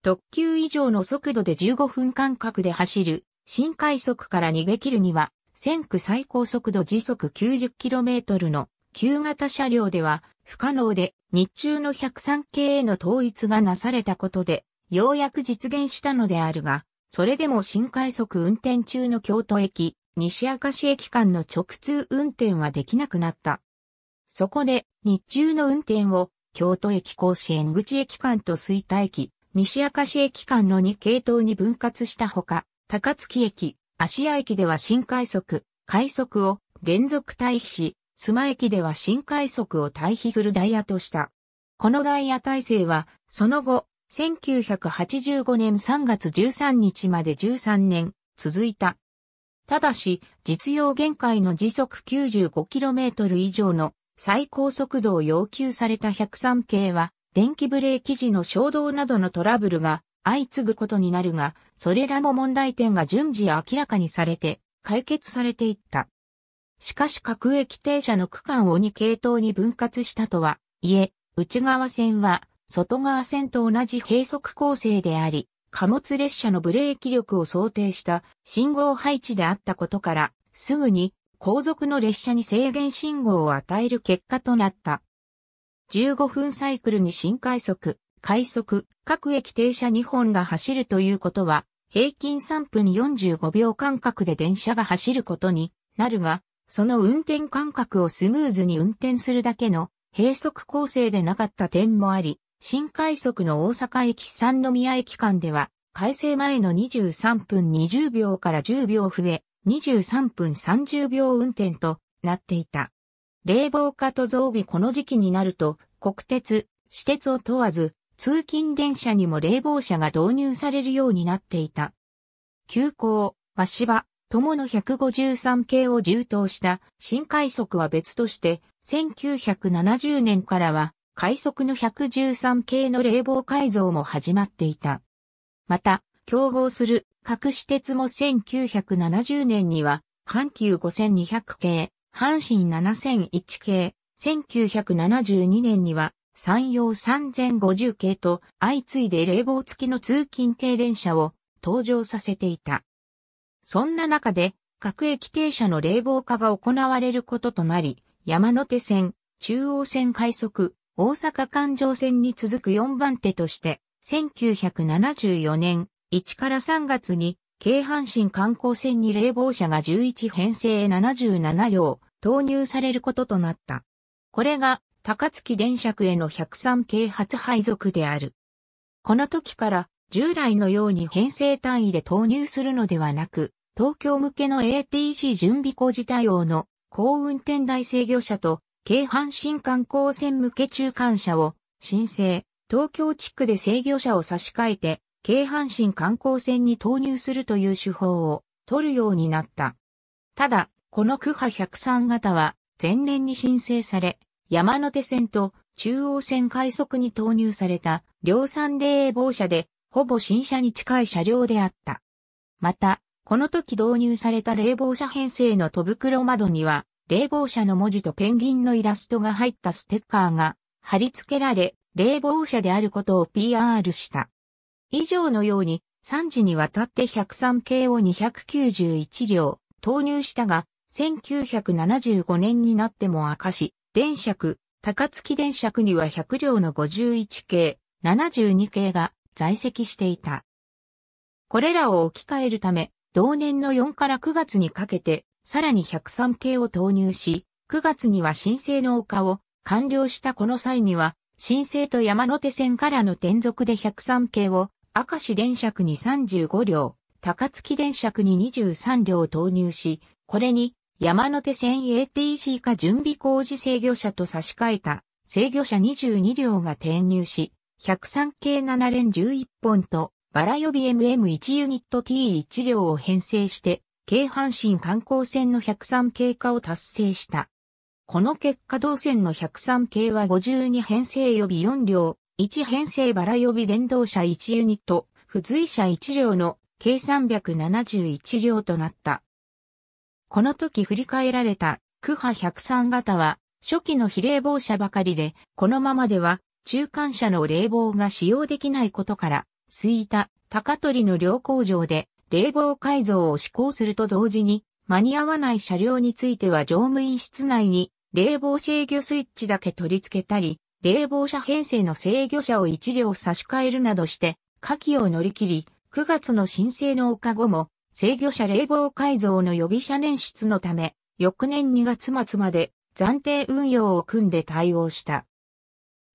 特急以上の速度で15分間隔で走る、新快速から逃げ切るには、先区最高速度時速 90km の旧型車両では不可能で日中の103系への統一がなされたことでようやく実現したのであるが、それでも新快速運転中の京都駅、西明石駅間の直通運転はできなくなった。そこで日中の運転を京都駅甲子園口駅間と吹田駅、西明石駅間の2系統に分割したほか、高槻駅、芦屋駅では新快速、快速を連続退避し、須磨駅では新快速を退避するダイヤとした。このダイヤ体制は、その後、1985年3月13日まで13年続いた。ただし、実用限界の時速 95km 以上の最高速度を要求された103系は、電気ブレーキ時の衝動などのトラブルが相次ぐことになるが、それらも問題点が順次明らかにされて、解決されていった。しかし各駅停車の区間を2系統に分割したとは、いえ、内側線は外側線と同じ閉塞構成であり、貨物列車のブレーキ力を想定した信号配置であったことから、すぐに後続の列車に制限信号を与える結果となった。15分サイクルに新快速、快速、各駅停車2本が走るということは、平均3分45秒間隔で電車が走ることになるが、その運転間隔をスムーズに運転するだけの閉塞構成でなかった点もあり、新快速の大阪駅三宮駅間では、改正前の23分20秒から10秒増え、23分30秒運転となっていた。冷房化と増備この時期になると、国鉄、私鉄を問わず、通勤電車にも冷房車が導入されるようになっていた。急行、和場、友の153系を充当した新快速は別として、1970年からは快速の113系の冷房改造も始まっていた。また、競合する各私鉄も1970年には、阪急5200系、阪神7001系、1972年には山陽3050系と相次いで冷房付きの通勤系電車を登場させていた。そんな中で各駅停車の冷房化が行われることとなり、山手線、中央線快速、大阪環状線に続く4番手として、1974年1から3月に、京阪神観光線に冷房車が11編成77両投入されることとなった。これが高槻電区への103系発配属である。この時から従来のように編成単位で投入するのではなく、東京向けの ATC 準備工事対応の高運転台制御車と京阪神観光船向け中間車を申請、東京地区で制御車を差し替えて、京阪神観光船に投入するという手法を取るようになった。ただ、この区派103型は前年に申請され、山手線と中央線快速に投入された量産冷房車で、ほぼ新車に近い車両であった。また、この時導入された冷房車編成の戸袋窓には、冷房車の文字とペンギンのイラストが入ったステッカーが貼り付けられ、冷房車であることを PR した。以上のように、3時にわたって103系を291両投入したが、1975年になっても明かし、電尺、高槻電尺には100両の51系、72系が在籍していた。これらを置き換えるため、同年の4から9月にかけて、さらに103系を投入し、9月には新生の丘を完了したこの際には、新生と山手線からの転属で103系を、明石電尺に35両、高槻電尺に23両を投入し、これに山手線 ATC 化準備工事制御車と差し替えた制御車22両が転入し、103系7連11本と、バラ予備 MM1 ユニット T1 両を編成して、京阪神観光線の103系化を達成した。この結果同線の103系は52編成予備4両、1編成バラ予備電動車1ユニット、付随車1両の計371両となった。この時振り返られた、クハ103型は、初期の非冷房車ばかりで、このままでは、中間車の冷房が使用できないことから、吹田、高取の両工場で、冷房改造を施行すると同時に、間に合わない車両については乗務員室内に、冷房制御スイッチだけ取り付けたり、冷房車編成の制御車を一両差し替えるなどして、火器を乗り切り、9月の申請の丘後も、制御者冷房改造の予備車年出のため、翌年2月末まで暫定運用を組んで対応した。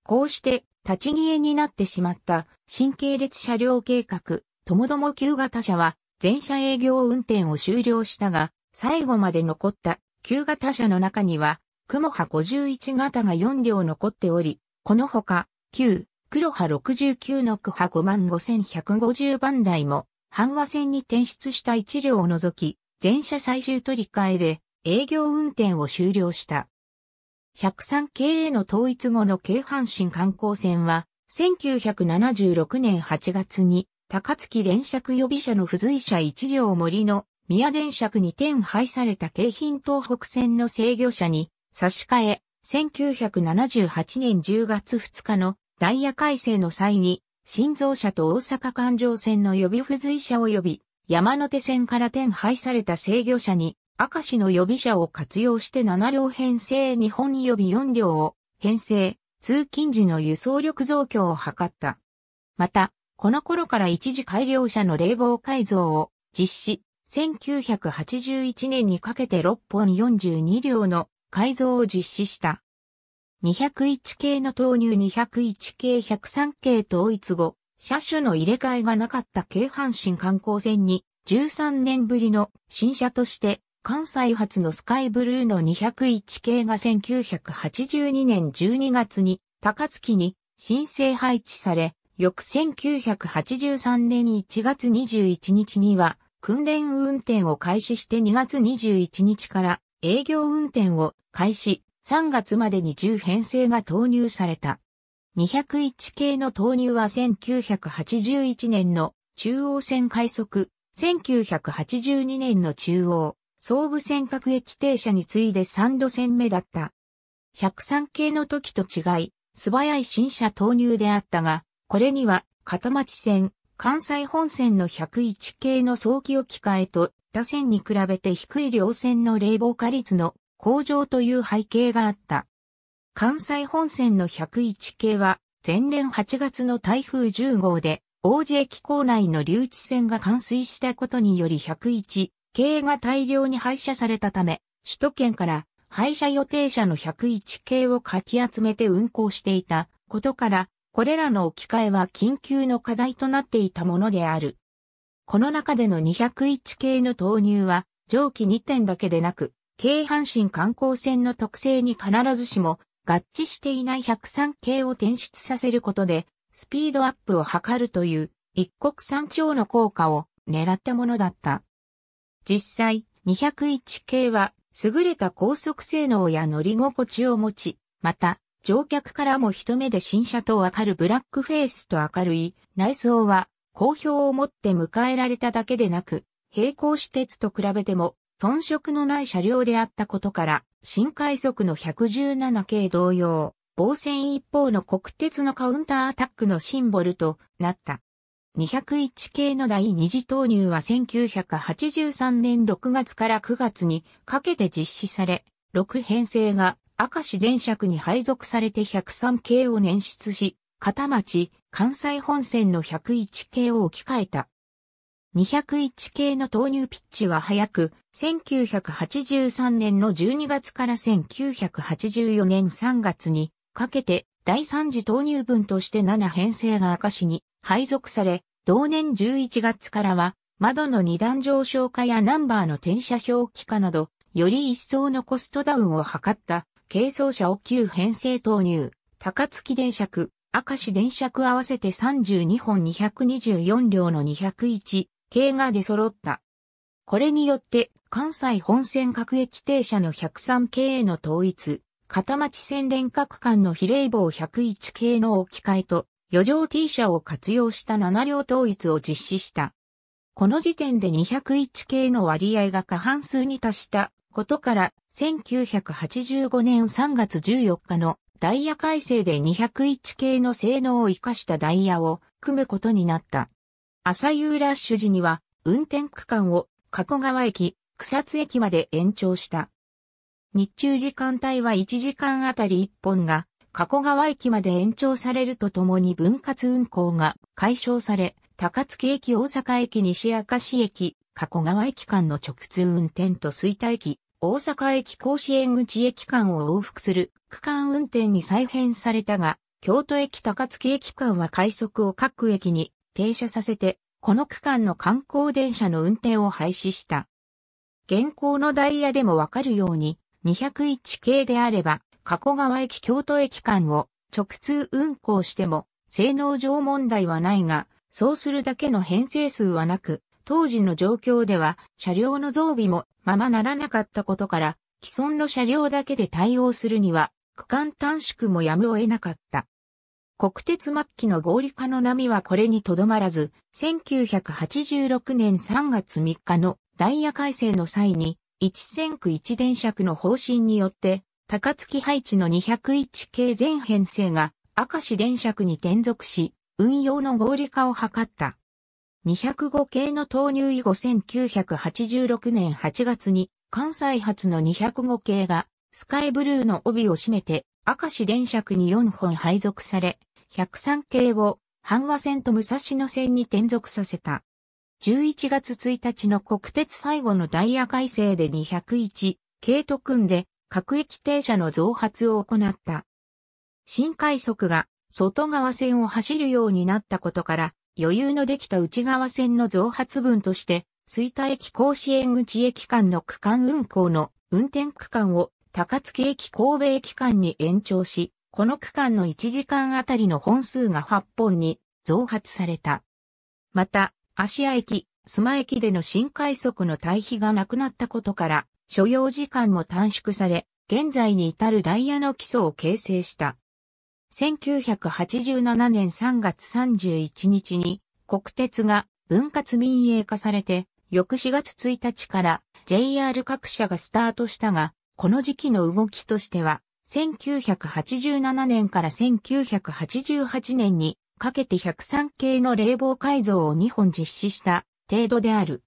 こうして、立ち消えになってしまった新系列車両計画、ともども旧型車は全車営業運転を終了したが、最後まで残った旧型車の中には、雲波51型が4両残っており、このほか、旧、黒波69の区波55150番台も阪和線に転出した1両を除き、全車最終取り替えで営業運転を終了した。103系への統一後の京阪神観光線は、1976年8月に高槻連尺予備車の付随車1両森の宮電尺に転廃された京浜東北線の制御車に差し替え、1978年10月2日のダイヤ改正の際に新造車と大阪環状線の予備付随車及び山手線から転廃された制御車に赤市の予備車を活用して7両編成2本予備4両を編成、通勤時の輸送力増強を図った。また、この頃から一時改良車の冷房改造を実施、1981年にかけて6本42両の改造を実施した。201系の投入201系103系統一後、車種の入れ替えがなかった京阪神観光線に、13年ぶりの新車として、関西発のスカイブルーの201系が1982年12月に高槻に申請配置され、翌1983年1月21日には訓練運転を開始して2月21日から営業運転を開始、3月までに10編成が投入された。201系の投入は1981年の中央線快速、1982年の中央、総武線各駅停車に次いで3度線目だった。103系の時と違い、素早い新車投入であったが、これには、片町線、関西本線の101系の早期置き換えと、他線に比べて低い両線の冷房化率の向上という背景があった。関西本線の101系は、前年8月の台風10号で、王子駅構内の留置線が冠水したことにより101系が大量に廃車されたため、首都圏から廃車予定車の101系をかき集めて運行していたことから、これらの置き換えは緊急の課題となっていたものである。この中での201系の投入は、上記2点だけでなく、京阪神観光船の特性に必ずしも合致していない103系を転出させることで、スピードアップを図るという一国三鳥の効果を狙ったものだった。実際、201系は優れた高速性能や乗り心地を持ち、また、乗客からも一目で新車とわかるブラックフェイスと明るい内装は好評を持って迎えられただけでなく、並行施設と比べても遜色のない車両であったことから、新快速の117系同様、防戦一方の国鉄のカウンターアタックのシンボルとなった。201系の第二次投入は1983年6月から9月にかけて実施され、6編成が赤市電車区に配属されて103系を捻出し、片町、関西本線の101系を置き換えた。201系の投入ピッチは早く、1983年の12月から1984年3月にかけて第3次投入分として7編成が明石に配属され、同年11月からは窓の二段上昇化やナンバーの転写表記化など、より一層のコストダウンを図った軽装車を9編成投入、高槻電車区、明石電車区合わせて32本224両の201系が出揃った。これによって関西本線各駅停車の103系への統一、片町線連各間の比例棒101系の置き換えと余剰 T 車を活用した7両統一を実施した。この時点で201系の割合が過半数に達したことから1985年3月14日のダイヤ改正で201系の性能を活かしたダイヤを組むことになった。朝夕ラッシュ時には、運転区間を加古川駅、草津駅まで延長した。日中時間帯は1時間あたり1本が、加古川駅まで延長されるとともに分割運行が解消され、高槻駅大阪駅西明石駅、加古川駅間の直通運転と水田駅、大阪駅甲子園口駅間を往復する区間運転に再編されたが、京都駅高槻駅間は快速を各駅に停車させて、この区間の観光電車の運転を廃止した。現行のダイヤでもわかるように、201系であれば、加古川駅京都駅間を直通運行しても、性能上問題はないが、そうするだけの編成数はなく、当時の状況では車両の増備もままならなかったことから、既存の車両だけで対応するには、区間短縮もやむを得なかった。国鉄末期の合理化の波はこれにとどまらず、1986年3月3日のダイヤ改正の際に、一線区一電車区の方針によって、高槻配置の201系全編成が明石電車区に転属し、運用の合理化を図った。205系の投入以後1986年8月に関西発の205系がスカイブルーの帯を占めて明石電車区に4本配属され、103系を阪和線と武蔵野線に転属させた。11月1日の国鉄最後のダイヤ改正で201系と組んで各駅停車の増発を行った。新快速が外側線を走るようになったことから余裕のできた内側線の増発分として、吹田駅甲子園口駅間の区間運行の運転区間を高槻駅神戸駅間に延長し、この区間の1時間あたりの本数が8本に増発された。また、芦屋駅、須磨駅での新快速の対比がなくなったことから、所要時間も短縮され、現在に至るダイヤの基礎を形成した。1987年3月31日に国鉄が分割民営化されて、翌4月1日から JR 各社がスタートしたが、この時期の動きとしては、1987年から1988年にかけて103系の冷房改造を2本実施した程度である。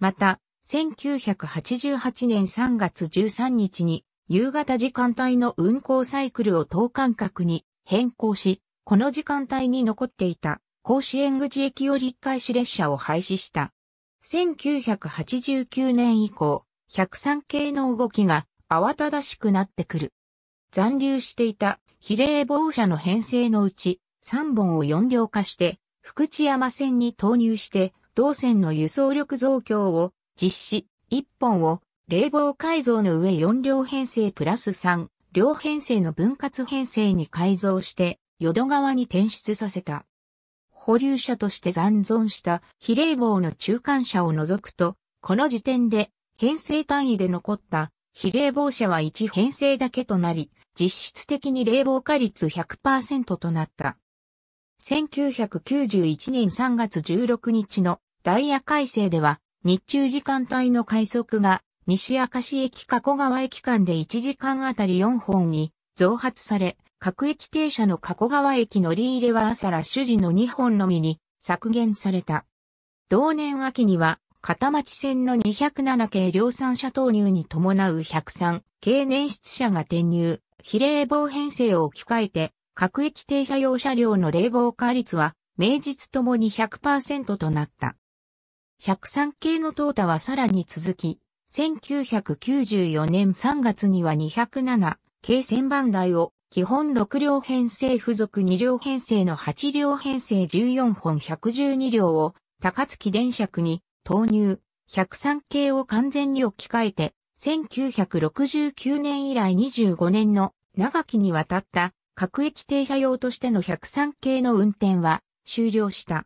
また、1988年3月13日に夕方時間帯の運行サイクルを等間隔に変更し、この時間帯に残っていた甲子園口駅より回し列車を廃止した。1989年以降、103系の動きが慌ただしくなってくる。残留していた比例防車の編成のうち3本を4両化して福知山線に投入して同線の輸送力増強を実施1本を冷房改造の上4両編成プラス3両編成の分割編成に改造して淀川に転出させた。保留車として残存した比例棒の中間車を除くと、この時点で編成単位で残った非冷房車は1編成だけとなり、実質的に冷房化率100%となった。1991年3月16日のダイヤ改正では、日中時間帯の快速が西明石駅加古川駅間で1時間あたり4本に増発され、各駅停車の加古川駅乗り入れは朝ラ主事の2本のみに削減された。同年秋には片町線の207系量産車投入に伴う103系年出車が転入、比例房編成を置き換えて、各駅停車用車両の冷房化率は、名実ともに100%となった。103系の淘汰はさらに続き、1994年3月には207系千番台を基本6両編成付属2両編成の8両編成14本112両を高槻電車区に投入、103系を完全に置き換えて、1969年以来25年の長きにわたった各駅停車用としての103系の運転は終了した。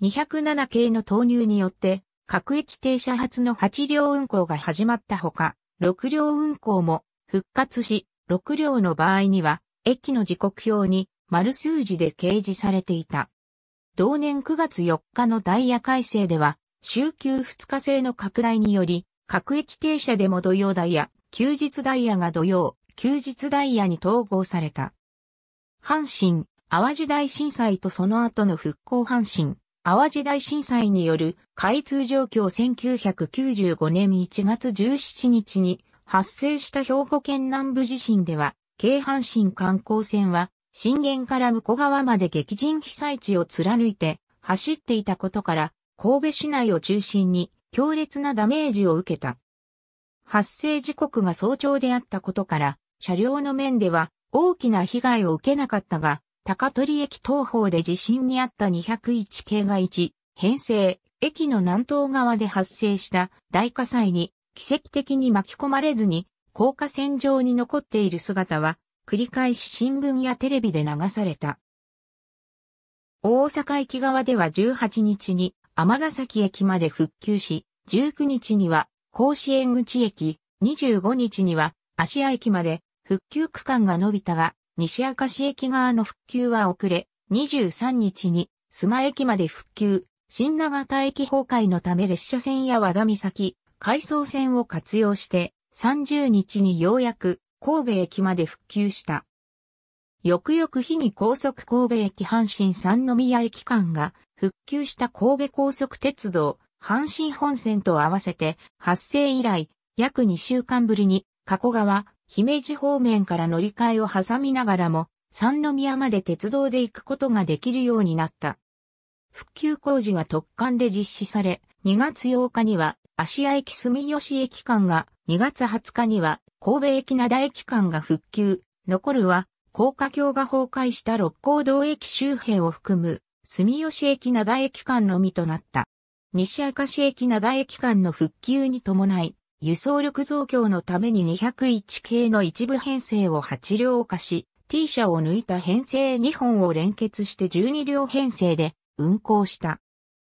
207系の投入によって、各駅停車発の8両運行が始まったほか、6両運行も復活し、6両の場合には、駅の時刻表に丸数字で掲示されていた。同年9月4日のダイヤ改正では、週休2日制の拡大により、各駅停車でも土曜ダイヤ、休日ダイヤが土曜、休日ダイヤに統合された。阪神、淡路大震災とその後の復興阪神、淡路大震災による開通状況1995年1月17日に発生した兵庫県南部地震では、京阪神観光船は震源から向こう側まで激甚被災地を貫いて走っていたことから神戸市内を中心に強烈なダメージを受けた。発生時刻が早朝であったことから、車両の面では大きな被害を受けなかったが、高取駅東方で地震にあった201系が1、編成、駅の南東側で発生した大火災に奇跡的に巻き込まれずに、高架線上に残っている姿は、繰り返し新聞やテレビで流された。大阪駅側では18日にヶ崎駅まで復旧し、19日には甲子園口駅、25日には芦屋駅まで復旧区間が伸びたが、西明石駅側の復旧は遅れ、23日に須磨駅まで復旧、新長田駅崩壊のため列車線や和田岬、回送線を活用して、30日にようやく神戸駅まで復旧した。翌々日に高速神戸駅阪神三宮駅間が復旧した神戸高速鉄道、阪神本線と合わせて発生以来約2週間ぶりに加古川、姫路方面から乗り換えを挟みながらも三宮まで鉄道で行くことができるようになった。復旧工事は特貫で実施され、2月8日には芦屋駅住吉駅間が、2月20日には神戸駅灘駅間が復旧、残るは高架橋が崩壊した六甲道駅周辺を含む住吉駅灘駅間のみとなった。西明石駅灘駅間の復旧に伴い、輸送力増強のために201系の一部編成を8両化し、T 車を抜いた編成2本を連結して12両編成で運行した。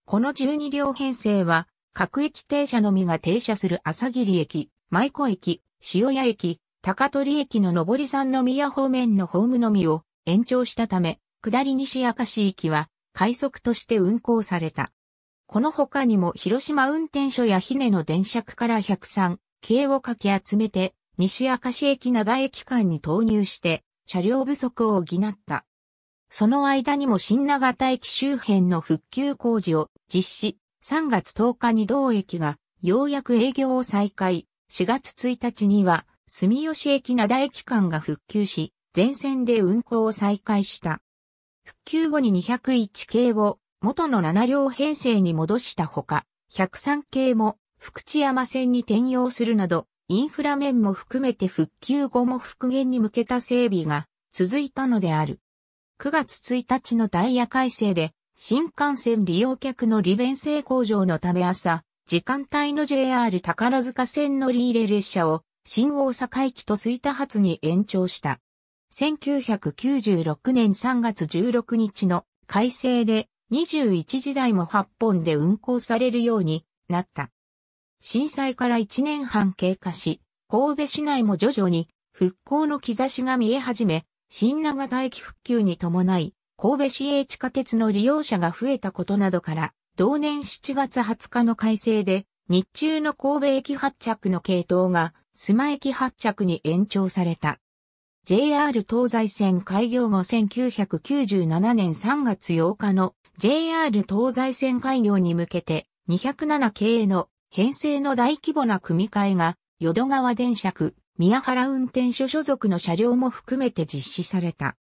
この12両編成は、各駅停車のみが停車する朝霧駅、舞子駅、塩屋駅、高取駅の上り山の宮方面のホームのみを延長したため、下り西明石駅は快速として運行された。この他にも広島運転所や姫の電車区から103系をかき集めて、西明石駅灘駅間に投入して、車両不足を補った。その間にも新長田駅周辺の復旧工事を実施、3月10日に同駅がようやく営業を再開、4月1日には住吉駅灘駅間が復旧し、全線で運行を再開した。復旧後に201系を元の7両編成に戻したほか、103系も福知山線に転用するなど、インフラ面も含めて復旧後も復元に向けた整備が続いたのである。9月1日のダイヤ改正で、新幹線利用客の利便性向上のため朝、時間帯の JR 宝塚線乗り入れ列車を新大阪駅と吹田発に延長した。1996年3月16日の改正で21時台も8本で運行されるようになった。震災から1年半経過し、神戸市内も徐々に復興の兆しが見え始め、新長田駅復旧に伴い、神戸市営地下鉄の利用者が増えたことなどから、同年7月20日の改正で、日中の神戸駅発着の系統が、須磨駅発着に延長された。JR 東西線開業後1997年3月8日の JR 東西線開業に向けて207系の編成の大規模な組み替えが淀川電車区宮原運転所所属の車両も含めて実施された。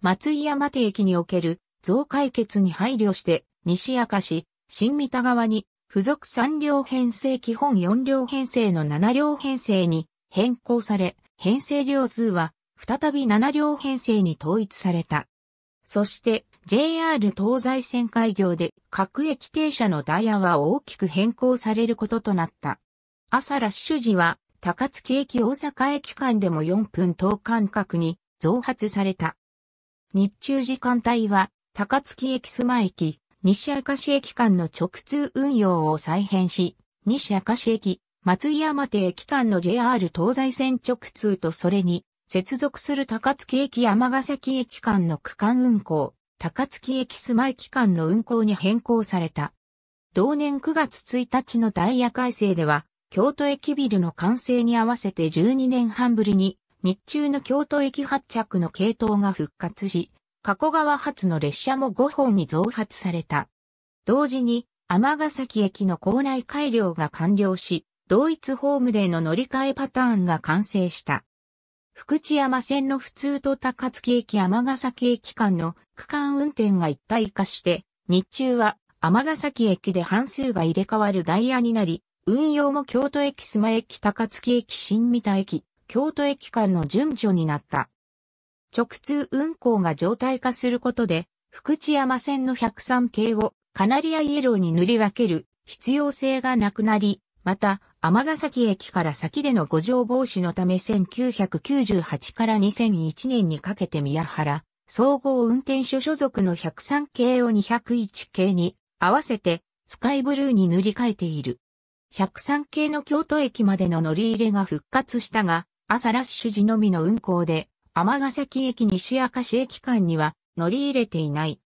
松井山手駅における増解決に配慮して西明石、新三田川に付属3両編成基本4両編成の7両編成に変更され、編成両数は再び7両編成に統一された。そして JR 東西線開業で各駅停車のダイヤは大きく変更されることとなった。朝ラッシュ時は高槻駅大阪駅間でも4分等間隔に増発された。日中時間帯は高槻駅須磨駅、西明石駅間の直通運用を再編し、西明石駅、松井山手駅間の JR 東西線直通とそれに接続する高槻駅山ヶ崎駅間の区間運行、高槻駅住まい期間の運行に変更された。同年9月1日のダイヤ改正では、京都駅ビルの完成に合わせて12年半ぶりに、日中の京都駅発着の系統が復活し、加古川発の列車も5本に増発された。同時に、天ヶ崎駅の構内改良が完了し、同一ホームでの乗り換えパターンが完成した。福知山線の普通と高槻駅尼崎駅間の区間運転が一体化して、日中は尼崎駅で半数が入れ替わるダイヤになり、運用も京都駅須磨駅高槻駅新三田駅、京都駅間の順序になった。直通運行が状態化することで、福知山線の103系をカナリアイエローに塗り分ける必要性がなくなり、また、尼崎駅から先での五条防止のため1998から2001年にかけて宮原、総合運転所所属の103系を201系に合わせてスカイブルーに塗り替えている。103系の京都駅までの乗り入れが復活したが、朝ラッシュ時のみの運行で、尼崎駅西明石駅間には乗り入れていない。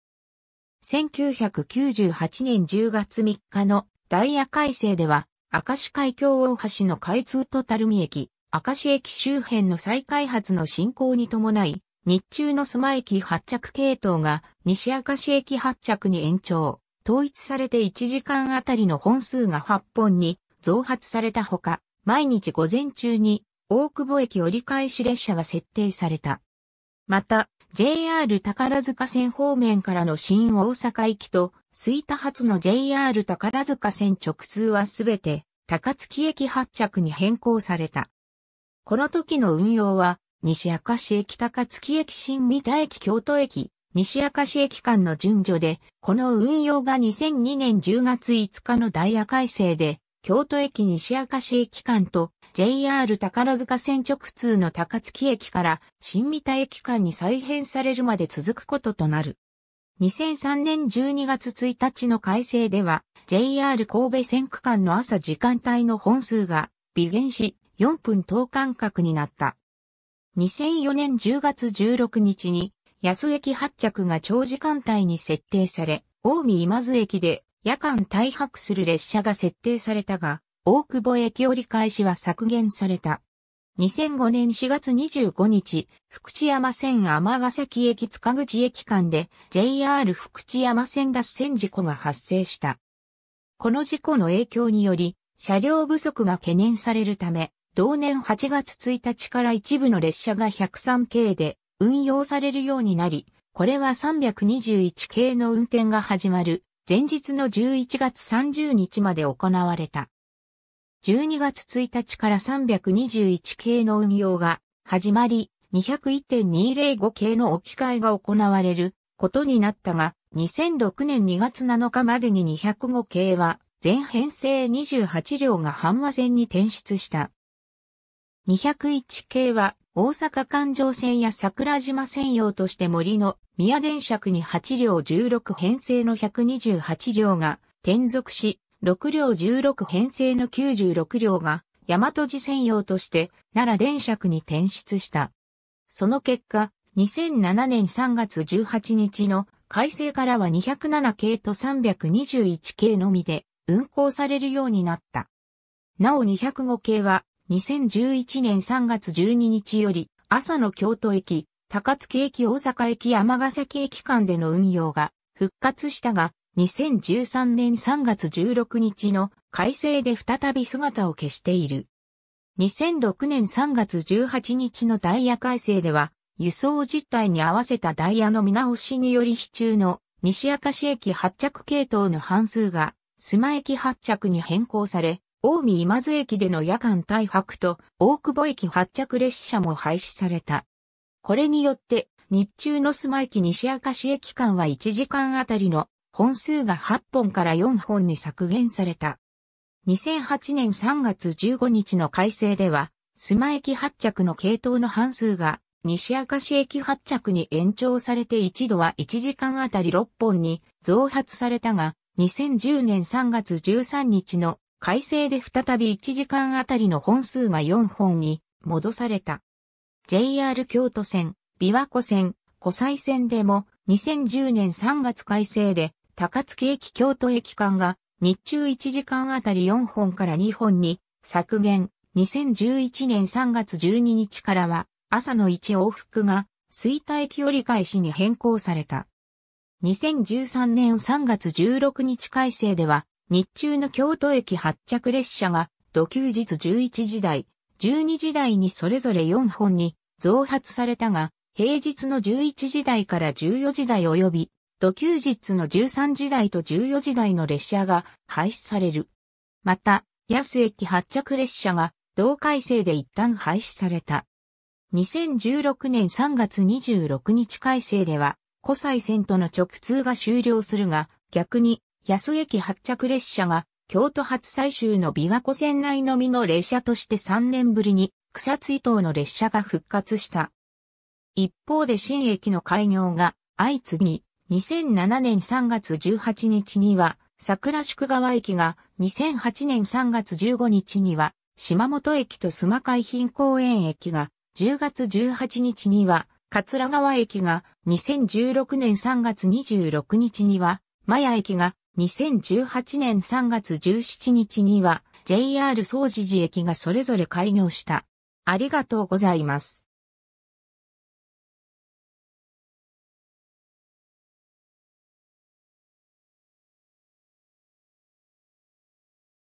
1998年10月3日のダイヤ改正では、明石海峡大橋の開通と垂水駅、明石駅周辺の再開発の進行に伴い、日中の須磨駅発着系統が西明石駅発着に延長、統一されて1時間あたりの本数が8本に増発されたほか、毎日午前中に大久保駅折り返し列車が設定された。また、JR 宝塚線方面からの新大阪行きと吹田発の JR 宝塚線直通はすべて高槻駅発着に変更された。この時の運用は、西明石駅高槻駅新三田駅京都駅、西明石駅間の順序で、この運用が2002年10月5日のダイヤ改正で、京都駅西明石駅間と JR 宝塚線直通の高槻駅から新三田駅間に再編されるまで続くこととなる。2003年12月1日の改正では、JR 神戸線区間の朝時間帯の本数が微減し、4分等間隔になった。2004年10月16日に、安駅発着が長時間帯に設定され、大見今津駅で夜間退泊する列車が設定されたが、大久保駅折り返しは削減された。2005年4月25日、福知山線ヶ崎駅塚口駅間で JR 福知山線脱線事故が発生した。この事故の影響により、車両不足が懸念されるため、同年8月1日から一部の列車が103系で運用されるようになり、これは321系の運転が始まる前日の11月30日まで行われた。12月1日から321系の運用が始まり、201.205系の置き換えが行われることになったが、2006年2月7日までに205系は全編成28両が半和線に転出した。201系は大阪環状線や桜島専用として森の宮電車区に8両16編成の128両が転属し、6両16編成の96両が、大和路専用として、奈良電車区に転出した。その結果、2007年3月18日の改正からは207系と321系のみで運行されるようになった。なお205系は2011年3月12日より朝の京都駅、高槻駅大阪駅山ヶ崎駅間での運用が復活したが、2013年3月16日の改正で再び姿を消している。2006年3月18日のダイヤ改正では、輸送実態に合わせたダイヤの見直しにより非中の西明石駅発着系統の半数が、須磨駅発着に変更され、大見今津駅での夜間大白と大久保駅発着列車も廃止された。これによって、日中の須磨駅西明石駅間は1時間あたりの本数が8本から4本に削減された。2008年3月15日の改正では、須磨駅発着の系統の半数が西明石駅発着に延長されて一度は1時間あたり6本に増発されたが、2010年3月13日の改正で再び1時間あたりの本数が4本に戻された。JR 京都線、琵琶湖線、湖西線でも2010年3月改正で高槻駅京都駅間が日中1時間あたり4本から2本に削減。2011年3月12日からは朝の1往復が水田駅折り返しに変更された。2013年3月16日改正では日中の京都駅発着列車が土休日11時台、12時台にそれぞれ4本に増発されたが、平日の11時台から14時台及び土休日の13時台と14時台の列車が廃止される。また、安駅発着列車が同改正で一旦廃止された。2016年3月26日改正では、湖西線との直通が終了するが、逆に、安駅発着列車が京都発最終の琵琶湖線内のみの列車として3年ぶりに草津伊東の列車が復活した。一方で新駅の開業が相次ぎ、2007年3月18日には、桜宿川駅が、2008年3月15日には、島本駅と須磨海浜公園駅が、10月18日には、桂川駅が、2016年3月26日には、マヤ駅が、2018年3月17日には、JR 総持寺駅がそれぞれ開業した。ありがとうございます。